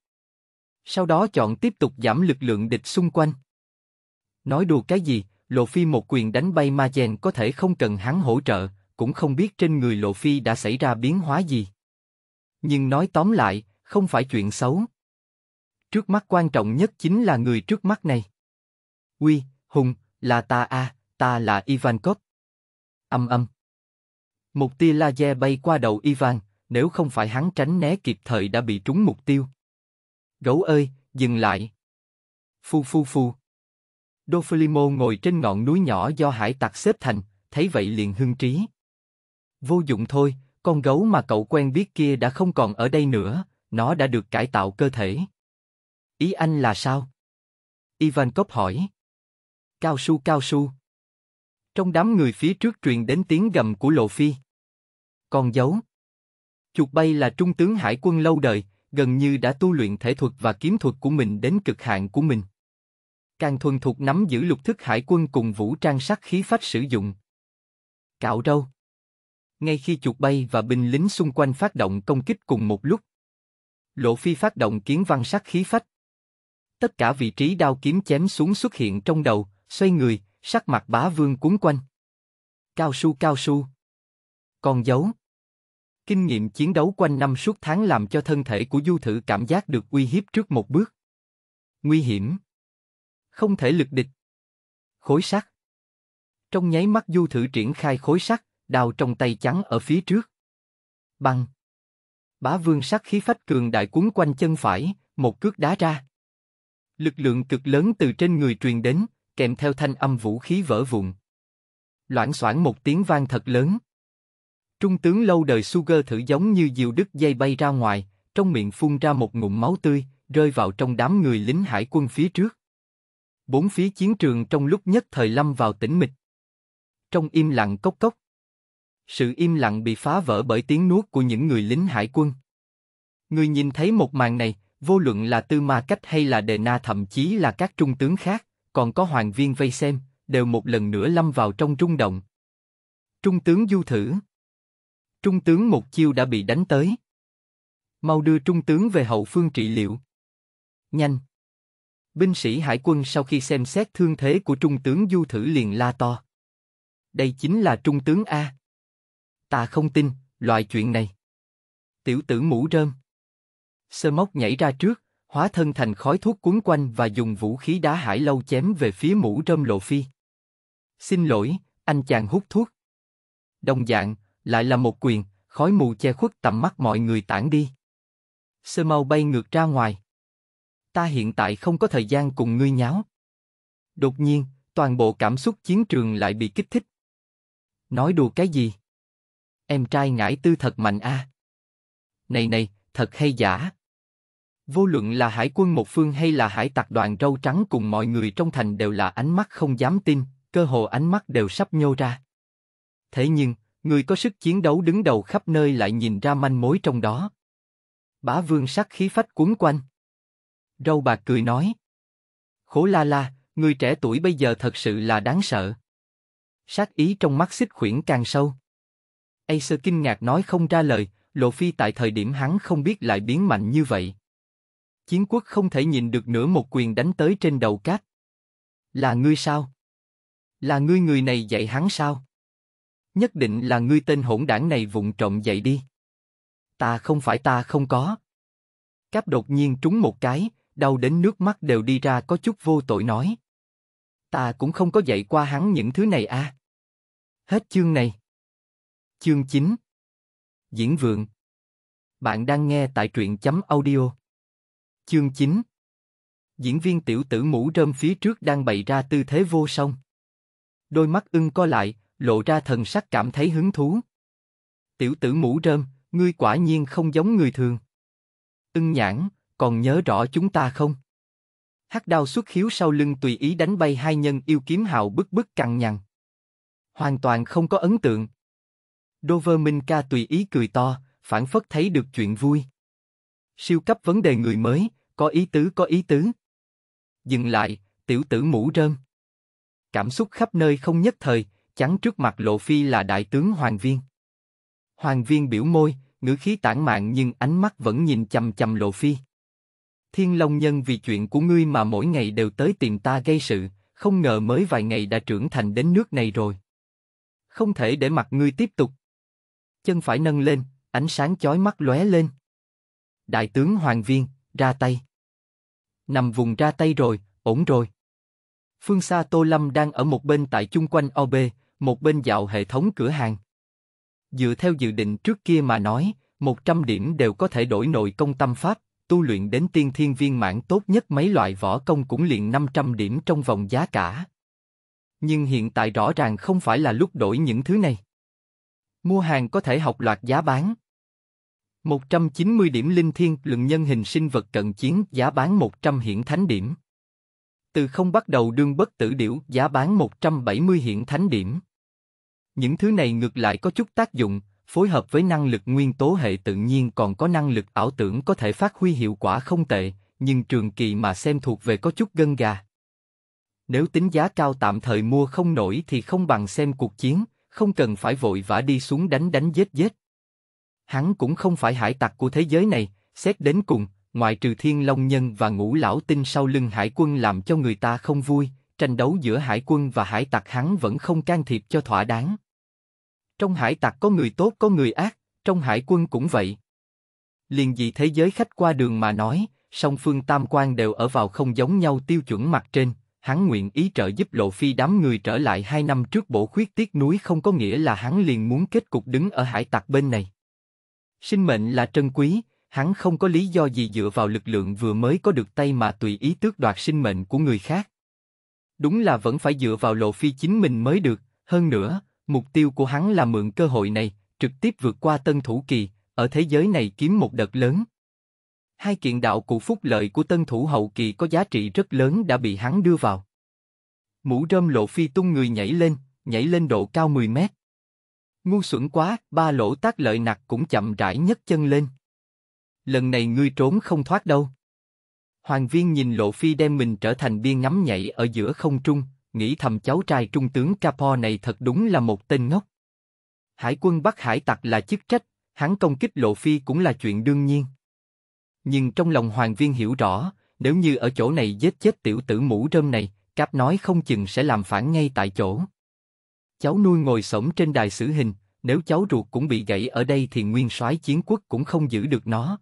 Sau đó chọn tiếp tục giảm lực lượng địch xung quanh. Nói đùa cái gì, Lộ Phi một quyền đánh bay Ma Gen có thể không cần hắn hỗ trợ, cũng không biết trên người Lộ Phi đã xảy ra biến hóa gì. Nhưng nói tóm lại, không phải chuyện xấu. Trước mắt quan trọng nhất chính là người trước mắt này. Uy, Hùng, là ta a, à, ta là Ivankov. Âm âm. Một tia laser bay qua đầu Ivan, nếu không phải hắn tránh né kịp thời đã bị trúng mục tiêu. Gấu ơi, dừng lại. Phu phu phu, Đophelimo ngồi trên ngọn núi nhỏ do hải tặc xếp thành, thấy vậy liền hưng trí. Vô dụng thôi, con gấu mà cậu quen biết kia đã không còn ở đây nữa, nó đã được cải tạo cơ thể. Ý anh là sao? Ivan Cốc hỏi. Cao su cao su. Trong đám người phía trước truyền đến tiếng gầm của Lộ Phi. Con gấu. Chuột bay là trung tướng hải quân lâu đời, gần như đã tu luyện thể thuật và kiếm thuật của mình đến cực hạn của mình càng thuần thục nắm giữ lục thức hải quân cùng vũ trang sắc khí phách sử dụng. Cạo râu Ngay khi chuột bay và binh lính xung quanh phát động công kích cùng một lúc, Lộ Phi phát động kiến văn sắc khí phách. Tất cả vị trí đao kiếm chém xuống xuất hiện trong đầu, xoay người, sắc mặt bá vương cuốn quanh. Cao su cao su. Còn dấu. Kinh nghiệm chiến đấu quanh năm suốt tháng làm cho thân thể của du thử cảm giác được uy hiếp trước một bước. Nguy hiểm. Không thể lực địch. Khối sắt. Trong nháy mắt du thử triển khai khối sắt, đào trong tay trắng ở phía trước. Băng. Bá vương sắc khí phách cường đại cuốn quanh chân phải, một cước đá ra. Lực lượng cực lớn từ trên người truyền đến, kèm theo thanh âm vũ khí vỡ vụn. Loãng xoảng một tiếng vang thật lớn. Trung tướng lâu đời Sugar thử giống như diều đứt dây bay ra ngoài, trong miệng phun ra một ngụm máu tươi, rơi vào trong đám người lính hải quân phía trước. Bốn phía chiến trường trong lúc nhất thời lâm vào tĩnh mịch. Trong im lặng cốc cốc. Sự im lặng bị phá vỡ bởi tiếng nuốt của những người lính hải quân. Người nhìn thấy một màn này, vô luận là Tư Ma Cách hay là Đề Na thậm chí là các trung tướng khác, còn có hoàng viên vây xem, đều một lần nữa lâm vào trong rung động. Trung tướng du thử. Trung tướng một chiêu đã bị đánh tới. Mau đưa trung tướng về hậu phương trị liệu. Nhanh. Binh sĩ hải quân sau khi xem xét thương thế của trung tướng Du Thử liền la to. Đây chính là trung tướng A. Ta không tin, loại chuyện này. Tiểu tử mũ rơm. Sơ móc nhảy ra trước, hóa thân thành khói thuốc cuốn quanh và dùng vũ khí đá hải lâu chém về phía mũ rơm lộ phi. Xin lỗi, anh chàng hút thuốc. Đồng dạng, lại là một quyền, khói mù che khuất tầm mắt mọi người tản đi. Sơ mau bay ngược ra ngoài ta hiện tại không có thời gian cùng ngươi nháo. Đột nhiên, toàn bộ cảm xúc chiến trường lại bị kích thích. Nói đùa cái gì? Em trai ngải tư thật mạnh a. À? Này này, thật hay giả? Vô luận là hải quân một phương hay là hải tặc đoàn râu trắng cùng mọi người trong thành đều là ánh mắt không dám tin, cơ hồ ánh mắt đều sắp nhô ra. Thế nhưng, người có sức chiến đấu đứng đầu khắp nơi lại nhìn ra manh mối trong đó. Bá vương sắc khí phách cuốn quanh. Râu bạc cười nói. Khổ la la, người trẻ tuổi bây giờ thật sự là đáng sợ. Sát ý trong mắt xích khuyển càng sâu. Acer kinh ngạc nói không ra lời, Lộ Phi tại thời điểm hắn không biết lại biến mạnh như vậy. Chiến quốc không thể nhìn được nữa một quyền đánh tới trên đầu cát. Là ngươi sao? Là ngươi người này dạy hắn sao? Nhất định là ngươi tên hỗn đảng này vụng trộm dạy đi. Ta không phải ta không có. Cáp đột nhiên trúng một cái, đau đến nước mắt đều đi ra có chút vô tội nói. Ta cũng không có dạy qua hắn những thứ này à. Hết chương này. Chương 9 Diễn vượng Bạn đang nghe tại truyện chấm audio. Chương 9 Diễn viên tiểu tử mũ rơm phía trước đang bày ra tư thế vô song. Đôi mắt ưng co lại, lộ ra thần sắc cảm thấy hứng thú. Tiểu tử mũ rơm, ngươi quả nhiên không giống người thường. Ưng nhãn, còn nhớ rõ chúng ta không? Hắc đao xuất khiếu sau lưng tùy ý đánh bay hai nhân yêu kiếm hào bức bức cằn nhằn. Hoàn toàn không có ấn tượng. Dover Minh ca tùy ý cười to, phản phất thấy được chuyện vui. Siêu cấp vấn đề người mới, có ý tứ có ý tứ. Dừng lại, tiểu tử mũ rơm. Cảm xúc khắp nơi không nhất thời, chắn trước mặt Lộ Phi là đại tướng Hoàng Viên. Hoàng Viên biểu môi, ngữ khí tản mạn nhưng ánh mắt vẫn nhìn chầm chầm Lộ Phi. Thiên Long Nhân vì chuyện của ngươi mà mỗi ngày đều tới tìm ta gây sự, không ngờ mới vài ngày đã trưởng thành đến nước này rồi. Không thể để mặt ngươi tiếp tục. Chân phải nâng lên, ánh sáng chói mắt lóe lên. Đại tướng Hoàng Viên, ra tay. Nằm vùng ra tay rồi, ổn rồi. Phương xa Tô Lâm đang ở một bên tại chung quanh OB, một bên dạo hệ thống cửa hàng. Dựa theo dự định trước kia mà nói, 100 điểm đều có thể đổi nội công tâm pháp, tu luyện đến tiên thiên viên mãn tốt nhất mấy loại võ công cũng liền 500 điểm trong vòng giá cả. Nhưng hiện tại rõ ràng không phải là lúc đổi những thứ này. Mua hàng có thể học loạt giá bán. 190 điểm linh thiên lượng nhân hình sinh vật cận chiến giá bán 100 hiển thánh điểm. Từ không bắt đầu đương bất tử điểu giá bán 170 hiển thánh điểm. Những thứ này ngược lại có chút tác dụng, phối hợp với năng lực nguyên tố hệ tự nhiên còn có năng lực ảo tưởng có thể phát huy hiệu quả không tệ, nhưng trường kỳ mà xem thuộc về có chút gân gà. Nếu tính giá cao tạm thời mua không nổi thì không bằng xem cuộc chiến, không cần phải vội vã đi xuống đánh đánh giết giết. Hắn cũng không phải hải tặc của thế giới này, xét đến cùng, ngoại trừ thiên long nhân và ngũ lão tinh sau lưng hải quân làm cho người ta không vui, tranh đấu giữa hải quân và hải tặc hắn vẫn không can thiệp cho thỏa đáng. Trong hải tặc có người tốt có người ác, trong hải quân cũng vậy. Liền vì thế giới khách qua đường mà nói, song phương tam quan đều ở vào không giống nhau tiêu chuẩn mặt trên, hắn nguyện ý trợ giúp lộ phi đám người trở lại hai năm trước bổ khuyết tiếc núi không có nghĩa là hắn liền muốn kết cục đứng ở hải tặc bên này. Sinh mệnh là trân quý, hắn không có lý do gì dựa vào lực lượng vừa mới có được tay mà tùy ý tước đoạt sinh mệnh của người khác. Đúng là vẫn phải dựa vào lộ phi chính mình mới được, hơn nữa, Mục tiêu của hắn là mượn cơ hội này, trực tiếp vượt qua Tân Thủ Kỳ, ở thế giới này kiếm một đợt lớn. Hai kiện đạo cụ phúc lợi của Tân Thủ Hậu Kỳ có giá trị rất lớn đã bị hắn đưa vào. Mũ rơm lộ phi tung người nhảy lên, nhảy lên độ cao 10 mét. Ngu xuẩn quá, ba lỗ tác lợi nặc cũng chậm rãi nhấc chân lên. Lần này ngươi trốn không thoát đâu. Hoàng viên nhìn lộ phi đem mình trở thành biên ngắm nhảy ở giữa không trung, nghĩ thầm cháu trai trung tướng Capo này thật đúng là một tên ngốc. Hải quân Bắc Hải tặc là chức trách, hắn công kích Lộ Phi cũng là chuyện đương nhiên. Nhưng trong lòng Hoàng Viên hiểu rõ, nếu như ở chỗ này giết chết tiểu tử mũ rơm này, Cáp nói không chừng sẽ làm phản ngay tại chỗ. Cháu nuôi ngồi sổng trên đài xử hình, nếu cháu ruột cũng bị gãy ở đây thì nguyên soái chiến quốc cũng không giữ được nó.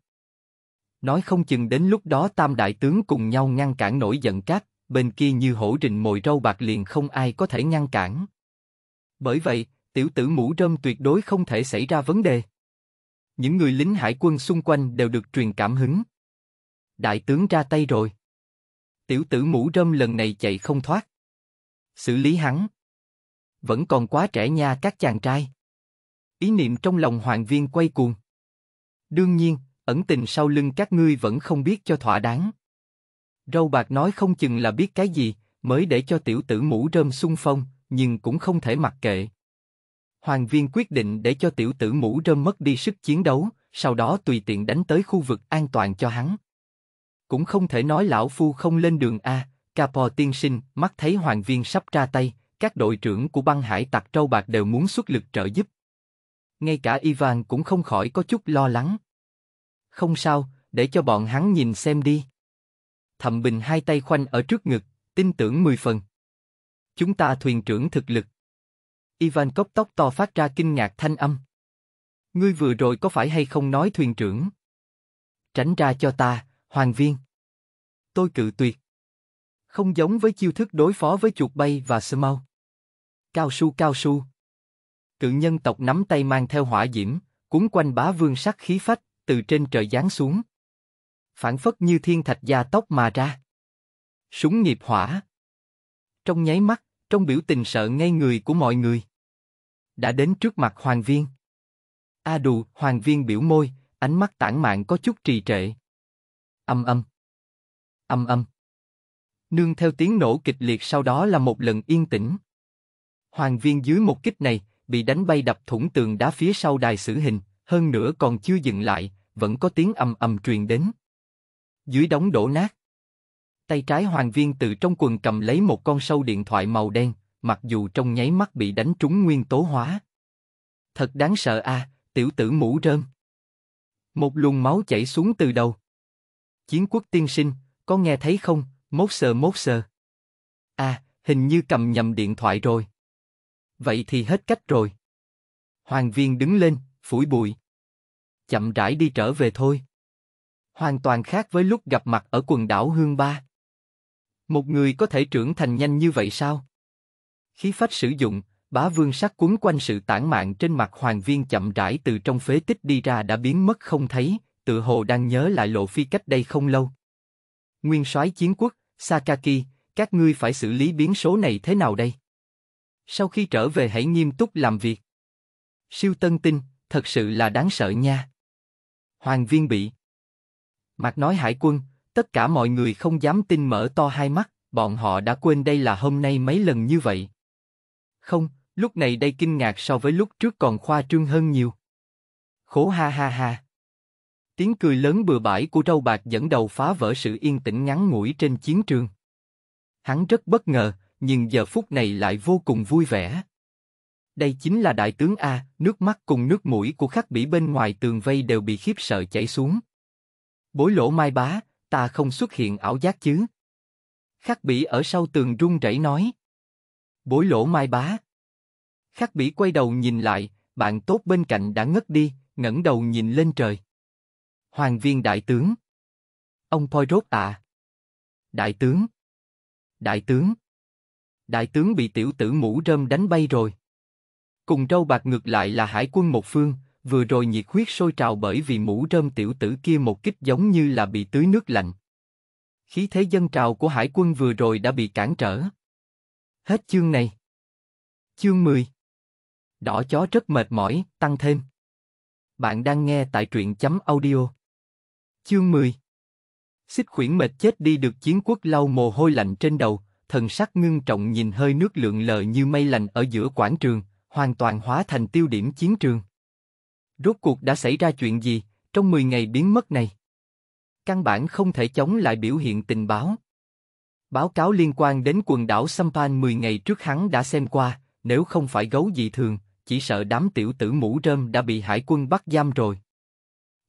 Nói không chừng đến lúc đó tam đại tướng cùng nhau ngăn cản nổi giận cát, bên kia như hổ rình mồi râu bạc liền không ai có thể ngăn cản. Bởi vậy, tiểu tử mũ rơm tuyệt đối không thể xảy ra vấn đề. Những người lính hải quân xung quanh đều được truyền cảm hứng. Đại tướng ra tay rồi. Tiểu tử mũ rơm lần này chạy không thoát. Xử lý hắn. Vẫn còn quá trẻ nha các chàng trai. Ý niệm trong lòng hoàng viên quay cuồng. Đương nhiên, ẩn tình sau lưng các ngươi vẫn không biết cho thỏa đáng. Râu bạc nói không chừng là biết cái gì, mới để cho tiểu tử mũ rơm sung phong, nhưng cũng không thể mặc kệ. Hoàng viên quyết định để cho tiểu tử mũ rơm mất đi sức chiến đấu, sau đó tùy tiện đánh tới khu vực an toàn cho hắn. Cũng không thể nói lão phu không lên đường A, Capo tiên sinh, mắt thấy hoàng viên sắp ra tay, các đội trưởng của băng hải tặc trâu bạc đều muốn xuất lực trợ giúp. Ngay cả Ivan cũng không khỏi có chút lo lắng. Không sao, để cho bọn hắn nhìn xem đi. Thẩm Bình hai tay khoanh ở trước ngực, tin tưởng mười phần. Chúng ta thuyền trưởng thực lực. Ivan cốc tóc to phát ra kinh ngạc thanh âm. Ngươi vừa rồi có phải hay không nói thuyền trưởng? Tránh ra cho ta, hoàng viên. Tôi cự tuyệt. Không giống với chiêu thức đối phó với chuột bay và sơ mau. Cao su cao su. Cự nhân tộc nắm tay mang theo hỏa diễm, cuốn quanh bá vương sắc khí phách, từ trên trời giáng xuống phản phất như thiên thạch da tóc mà ra. Súng nghiệp hỏa. Trong nháy mắt, trong biểu tình sợ ngay người của mọi người. Đã đến trước mặt Hoàng Viên. A à đù, Hoàng Viên biểu môi, ánh mắt tản mạn có chút trì trệ. Âm âm. Âm âm. Nương theo tiếng nổ kịch liệt sau đó là một lần yên tĩnh. Hoàng Viên dưới một kích này, bị đánh bay đập thủng tường đá phía sau đài xử hình, hơn nữa còn chưa dừng lại, vẫn có tiếng âm âm truyền đến dưới đống đổ nát. Tay trái Hoàng Viên từ trong quần cầm lấy một con sâu điện thoại màu đen, mặc dù trong nháy mắt bị đánh trúng nguyên tố hóa. Thật đáng sợ a, à, tiểu tử mũ rơm. Một luồng máu chảy xuống từ đầu. Chiến quốc tiên sinh, có nghe thấy không, mốt sờ mốt sờ. À, hình như cầm nhầm điện thoại rồi. Vậy thì hết cách rồi. Hoàng viên đứng lên, phủi bụi. Chậm rãi đi trở về thôi hoàn toàn khác với lúc gặp mặt ở quần đảo Hương Ba. Một người có thể trưởng thành nhanh như vậy sao? Khí phách sử dụng, bá vương sắc quấn quanh sự tản mạng trên mặt hoàng viên chậm rãi từ trong phế tích đi ra đã biến mất không thấy, tự hồ đang nhớ lại lộ phi cách đây không lâu. Nguyên soái chiến quốc, Sakaki, các ngươi phải xử lý biến số này thế nào đây? Sau khi trở về hãy nghiêm túc làm việc. Siêu tân tinh, thật sự là đáng sợ nha. Hoàng viên bị Mạc nói hải quân, tất cả mọi người không dám tin mở to hai mắt, bọn họ đã quên đây là hôm nay mấy lần như vậy. Không, lúc này đây kinh ngạc so với lúc trước còn khoa trương hơn nhiều. Khổ ha ha ha. Tiếng cười lớn bừa bãi của râu bạc dẫn đầu phá vỡ sự yên tĩnh ngắn ngủi trên chiến trường. Hắn rất bất ngờ, nhưng giờ phút này lại vô cùng vui vẻ. Đây chính là đại tướng A, nước mắt cùng nước mũi của khắc bỉ bên ngoài tường vây đều bị khiếp sợ chảy xuống. Bối lỗ mai bá, ta không xuất hiện ảo giác chứ? Khắc bỉ ở sau tường rung rẩy nói. Bối lỗ mai bá. Khắc bỉ quay đầu nhìn lại, bạn tốt bên cạnh đã ngất đi, ngẩng đầu nhìn lên trời. Hoàng viên đại tướng. Ông Poirot à. Đại tướng. Đại tướng. Đại tướng bị tiểu tử mũ rơm đánh bay rồi. Cùng trâu bạc ngược lại là hải quân một phương, vừa rồi nhiệt huyết sôi trào bởi vì mũ rơm tiểu tử kia một kích giống như là bị tưới nước lạnh. Khí thế dân trào của hải quân vừa rồi đã bị cản trở. Hết chương này. Chương 10 Đỏ chó rất mệt mỏi, tăng thêm. Bạn đang nghe tại truyện chấm audio. Chương 10 Xích khuyển mệt chết đi được chiến quốc lau mồ hôi lạnh trên đầu, thần sắc ngưng trọng nhìn hơi nước lượng lờ như mây lành ở giữa quảng trường, hoàn toàn hóa thành tiêu điểm chiến trường. Rốt cuộc đã xảy ra chuyện gì, trong 10 ngày biến mất này? Căn bản không thể chống lại biểu hiện tình báo. Báo cáo liên quan đến quần đảo Sampan 10 ngày trước hắn đã xem qua, nếu không phải gấu dị thường, chỉ sợ đám tiểu tử mũ rơm đã bị hải quân bắt giam rồi.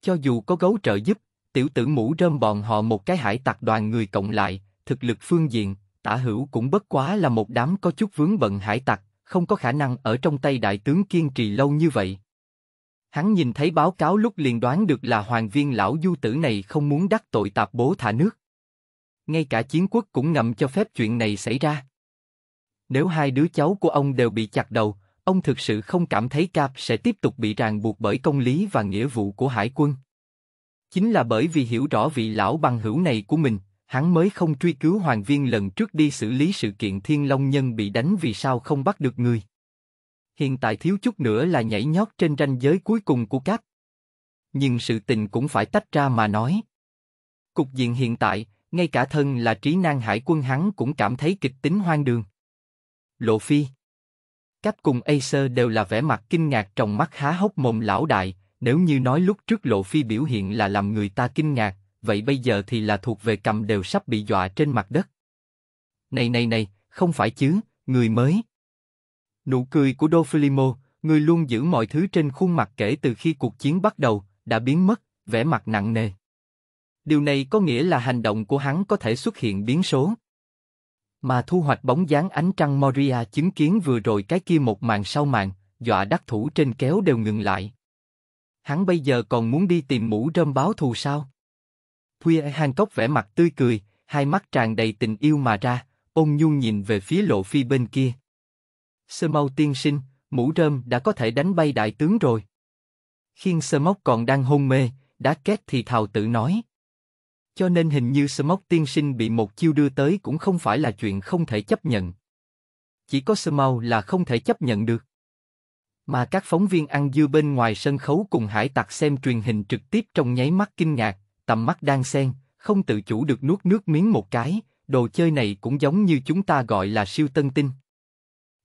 Cho dù có gấu trợ giúp, tiểu tử mũ rơm bọn họ một cái hải tặc đoàn người cộng lại, thực lực phương diện, tả hữu cũng bất quá là một đám có chút vướng bận hải tặc, không có khả năng ở trong tay đại tướng kiên trì lâu như vậy. Hắn nhìn thấy báo cáo lúc liền đoán được là hoàng viên lão du tử này không muốn đắc tội tạp bố thả nước. Ngay cả chiến quốc cũng ngầm cho phép chuyện này xảy ra. Nếu hai đứa cháu của ông đều bị chặt đầu, ông thực sự không cảm thấy Cap sẽ tiếp tục bị ràng buộc bởi công lý và nghĩa vụ của hải quân. Chính là bởi vì hiểu rõ vị lão bằng hữu này của mình, hắn mới không truy cứu hoàng viên lần trước đi xử lý sự kiện thiên long nhân bị đánh vì sao không bắt được người. Hiện tại thiếu chút nữa là nhảy nhót trên ranh giới cuối cùng của cát. Nhưng sự tình cũng phải tách ra mà nói. Cục diện hiện tại, ngay cả thân là trí năng hải quân hắn cũng cảm thấy kịch tính hoang đường. Lộ Phi Cáp cùng Acer đều là vẻ mặt kinh ngạc trong mắt há hốc mồm lão đại, nếu như nói lúc trước Lộ Phi biểu hiện là làm người ta kinh ngạc, vậy bây giờ thì là thuộc về cầm đều sắp bị dọa trên mặt đất. Này này này, không phải chứ, người mới, Nụ cười của Dofilimo, người luôn giữ mọi thứ trên khuôn mặt kể từ khi cuộc chiến bắt đầu, đã biến mất, vẻ mặt nặng nề. Điều này có nghĩa là hành động của hắn có thể xuất hiện biến số. Mà thu hoạch bóng dáng ánh trăng Moria chứng kiến vừa rồi cái kia một màn sau màn, dọa đắc thủ trên kéo đều ngừng lại. Hắn bây giờ còn muốn đi tìm mũ rơm báo thù sao? Thuya Hancock vẻ mặt tươi cười, hai mắt tràn đầy tình yêu mà ra, ôn nhu nhìn về phía lộ phi bên kia, Sơ mau tiên sinh, mũ rơm đã có thể đánh bay đại tướng rồi. Khiên sơ móc còn đang hôn mê, đã két thì thào tự nói. Cho nên hình như sơ móc tiên sinh bị một chiêu đưa tới cũng không phải là chuyện không thể chấp nhận. Chỉ có sơ mau là không thể chấp nhận được. Mà các phóng viên ăn dưa bên ngoài sân khấu cùng hải tặc xem truyền hình trực tiếp trong nháy mắt kinh ngạc, tầm mắt đang xen, không tự chủ được nuốt nước miếng một cái, đồ chơi này cũng giống như chúng ta gọi là siêu tân tinh.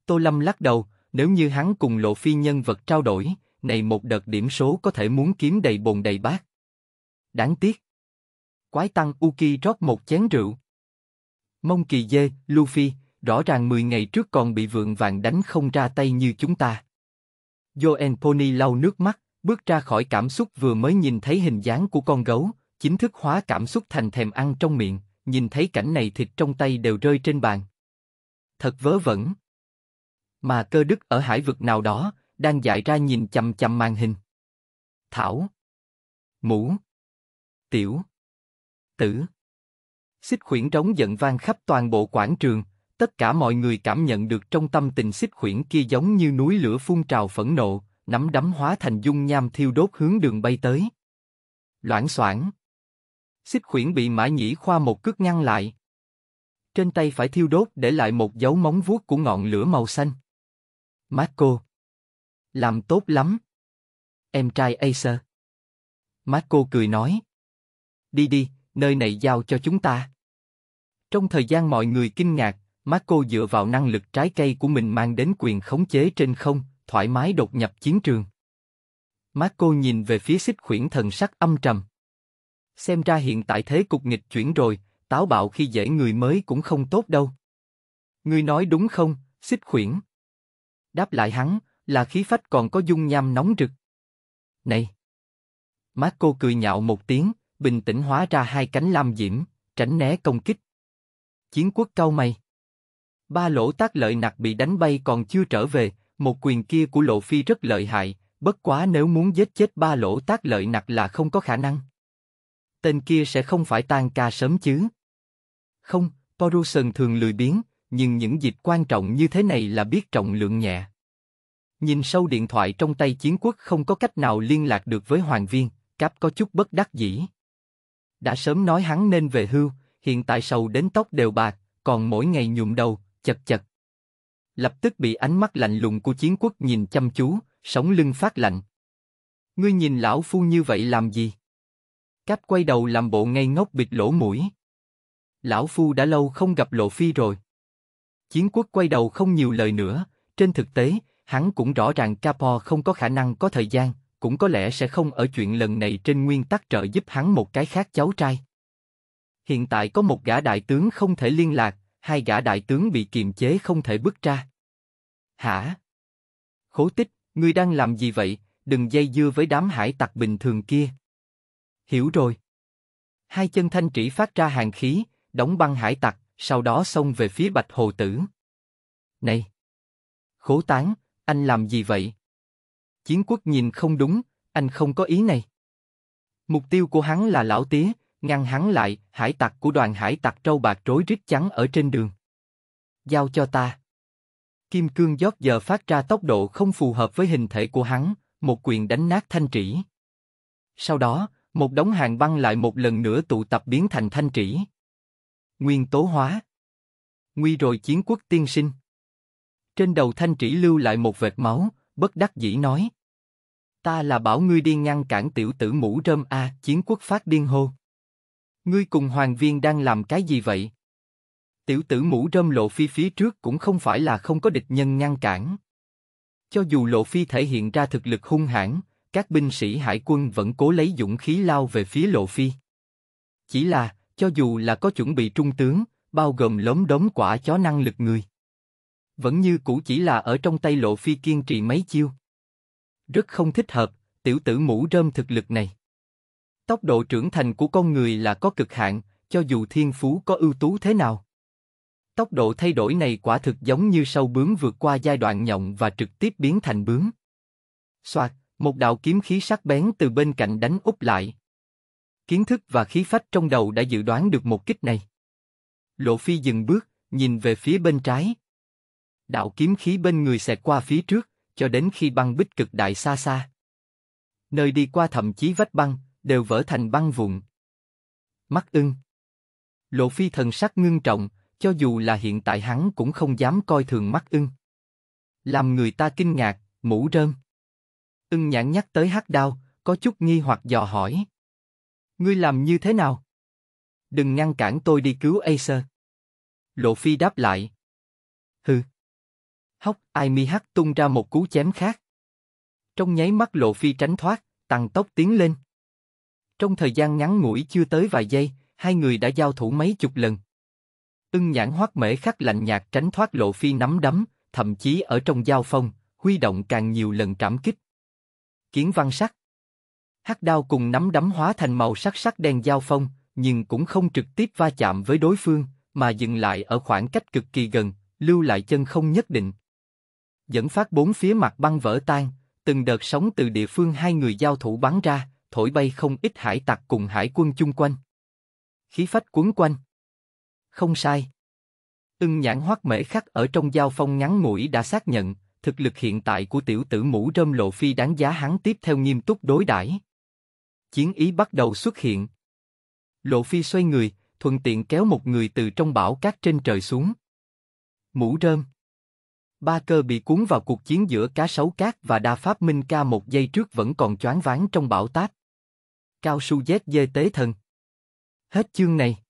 Tô Lâm lắc đầu, nếu như hắn cùng Lộ Phi nhân vật trao đổi, này một đợt điểm số có thể muốn kiếm đầy bồn đầy bát. Đáng tiếc. Quái tăng Uki rót một chén rượu. Mông kỳ dê, Luffy, rõ ràng 10 ngày trước còn bị vượng vàng đánh không ra tay như chúng ta. Joen Pony lau nước mắt, bước ra khỏi cảm xúc vừa mới nhìn thấy hình dáng của con gấu, chính thức hóa cảm xúc thành thèm ăn trong miệng, nhìn thấy cảnh này thịt trong tay đều rơi trên bàn. Thật vớ vẩn mà cơ đức ở hải vực nào đó đang dại ra nhìn chầm chầm màn hình. Thảo, mũ, tiểu, tử. Xích khuyển trống giận vang khắp toàn bộ quảng trường, tất cả mọi người cảm nhận được trong tâm tình xích khuyển kia giống như núi lửa phun trào phẫn nộ, nắm đấm hóa thành dung nham thiêu đốt hướng đường bay tới. Loãng xoảng Xích khuyển bị mã nhĩ khoa một cước ngăn lại. Trên tay phải thiêu đốt để lại một dấu móng vuốt của ngọn lửa màu xanh. Marco. Làm tốt lắm. Em trai Acer. Marco cười nói. Đi đi, nơi này giao cho chúng ta. Trong thời gian mọi người kinh ngạc, Marco dựa vào năng lực trái cây của mình mang đến quyền khống chế trên không, thoải mái đột nhập chiến trường. Marco nhìn về phía xích khuyển thần sắc âm trầm. Xem ra hiện tại thế cục nghịch chuyển rồi, táo bạo khi dễ người mới cũng không tốt đâu. Ngươi nói đúng không, xích khuyển? Đáp lại hắn là khí phách còn có dung nham nóng rực. Này! Marco cười nhạo một tiếng, bình tĩnh hóa ra hai cánh lam diễm, tránh né công kích. Chiến quốc cao mày. Ba lỗ tác lợi nặc bị đánh bay còn chưa trở về, một quyền kia của lộ phi rất lợi hại, bất quá nếu muốn giết chết ba lỗ tác lợi nặc là không có khả năng. Tên kia sẽ không phải tan ca sớm chứ. Không, Poruson thường lười biếng, nhưng những dịp quan trọng như thế này là biết trọng lượng nhẹ. Nhìn sâu điện thoại trong tay chiến quốc không có cách nào liên lạc được với Hoàng Viên, Cáp có chút bất đắc dĩ. Đã sớm nói hắn nên về hưu, hiện tại sầu đến tóc đều bạc, còn mỗi ngày nhuộm đầu, chật chật. Lập tức bị ánh mắt lạnh lùng của chiến quốc nhìn chăm chú, sống lưng phát lạnh. Ngươi nhìn lão phu như vậy làm gì? Cáp quay đầu làm bộ ngây ngốc bịt lỗ mũi. Lão phu đã lâu không gặp lộ phi rồi. Chiến quốc quay đầu không nhiều lời nữa, trên thực tế, hắn cũng rõ ràng Capo không có khả năng có thời gian, cũng có lẽ sẽ không ở chuyện lần này trên nguyên tắc trợ giúp hắn một cái khác cháu trai. Hiện tại có một gã đại tướng không thể liên lạc, hai gã đại tướng bị kiềm chế không thể bước ra. Hả? Khố tích, ngươi đang làm gì vậy, đừng dây dưa với đám hải tặc bình thường kia. Hiểu rồi. Hai chân thanh trĩ phát ra hàng khí, đóng băng hải tặc, sau đó xông về phía Bạch Hồ Tử. Này! Khố tán, anh làm gì vậy? Chiến quốc nhìn không đúng, anh không có ý này. Mục tiêu của hắn là lão tía, ngăn hắn lại, hải tặc của đoàn hải tặc trâu bạc rối rít chắn ở trên đường. Giao cho ta. Kim cương giót giờ phát ra tốc độ không phù hợp với hình thể của hắn, một quyền đánh nát thanh trĩ. Sau đó, một đống hàng băng lại một lần nữa tụ tập biến thành thanh trĩ. Nguyên tố hóa. Nguy rồi chiến quốc tiên sinh. Trên đầu thanh trĩ lưu lại một vệt máu, bất đắc dĩ nói. Ta là bảo ngươi đi ngăn cản tiểu tử mũ rơm A, à, chiến quốc phát điên hô. Ngươi cùng hoàng viên đang làm cái gì vậy? Tiểu tử mũ rơm lộ phi phía trước cũng không phải là không có địch nhân ngăn cản. Cho dù lộ phi thể hiện ra thực lực hung hãn, các binh sĩ hải quân vẫn cố lấy dũng khí lao về phía lộ phi. Chỉ là, cho dù là có chuẩn bị trung tướng, bao gồm lốm đốm quả chó năng lực người. Vẫn như cũ chỉ là ở trong tay lộ phi kiên trì mấy chiêu. Rất không thích hợp, tiểu tử mũ rơm thực lực này. Tốc độ trưởng thành của con người là có cực hạn, cho dù thiên phú có ưu tú thế nào. Tốc độ thay đổi này quả thực giống như sâu bướm vượt qua giai đoạn nhộng và trực tiếp biến thành bướm. Soạt, một đạo kiếm khí sắc bén từ bên cạnh đánh úp lại, kiến thức và khí phách trong đầu đã dự đoán được một kích này. Lộ Phi dừng bước, nhìn về phía bên trái. Đạo kiếm khí bên người xẹt qua phía trước, cho đến khi băng bích cực đại xa xa. Nơi đi qua thậm chí vách băng, đều vỡ thành băng vụn. Mắt ưng. Lộ Phi thần sắc ngưng trọng, cho dù là hiện tại hắn cũng không dám coi thường mắt ưng. Làm người ta kinh ngạc, mũ rơm. Ưng nhãn nhắc tới hắc đao, có chút nghi hoặc dò hỏi. Ngươi làm như thế nào? Đừng ngăn cản tôi đi cứu Acer. Lộ Phi đáp lại. Hừ. Hóc, ai mi hắt tung ra một cú chém khác. Trong nháy mắt Lộ Phi tránh thoát, tăng tốc tiến lên. Trong thời gian ngắn ngủi chưa tới vài giây, hai người đã giao thủ mấy chục lần. Ưng nhãn hoắc mễ khắc lạnh nhạt tránh thoát Lộ Phi nắm đấm, thậm chí ở trong giao phong, huy động càng nhiều lần trảm kích. Kiến văn sắc hắc đao cùng nắm đấm hóa thành màu sắc sắc đen giao phong, nhưng cũng không trực tiếp va chạm với đối phương, mà dừng lại ở khoảng cách cực kỳ gần, lưu lại chân không nhất định. Dẫn phát bốn phía mặt băng vỡ tan, từng đợt sóng từ địa phương hai người giao thủ bắn ra, thổi bay không ít hải tặc cùng hải quân chung quanh. Khí phách cuốn quanh. Không sai. Ưng nhãn hoắc mễ khắc ở trong giao phong ngắn ngủi đã xác nhận, thực lực hiện tại của tiểu tử mũ rơm lộ phi đáng giá hắn tiếp theo nghiêm túc đối đãi chiến ý bắt đầu xuất hiện. Lộ Phi xoay người, thuận tiện kéo một người từ trong bão cát trên trời xuống. Mũ rơm Ba cơ bị cuốn vào cuộc chiến giữa cá sấu cát và đa pháp minh ca một giây trước vẫn còn choáng váng trong bão táp. Cao su dép dê tế thần. Hết chương này.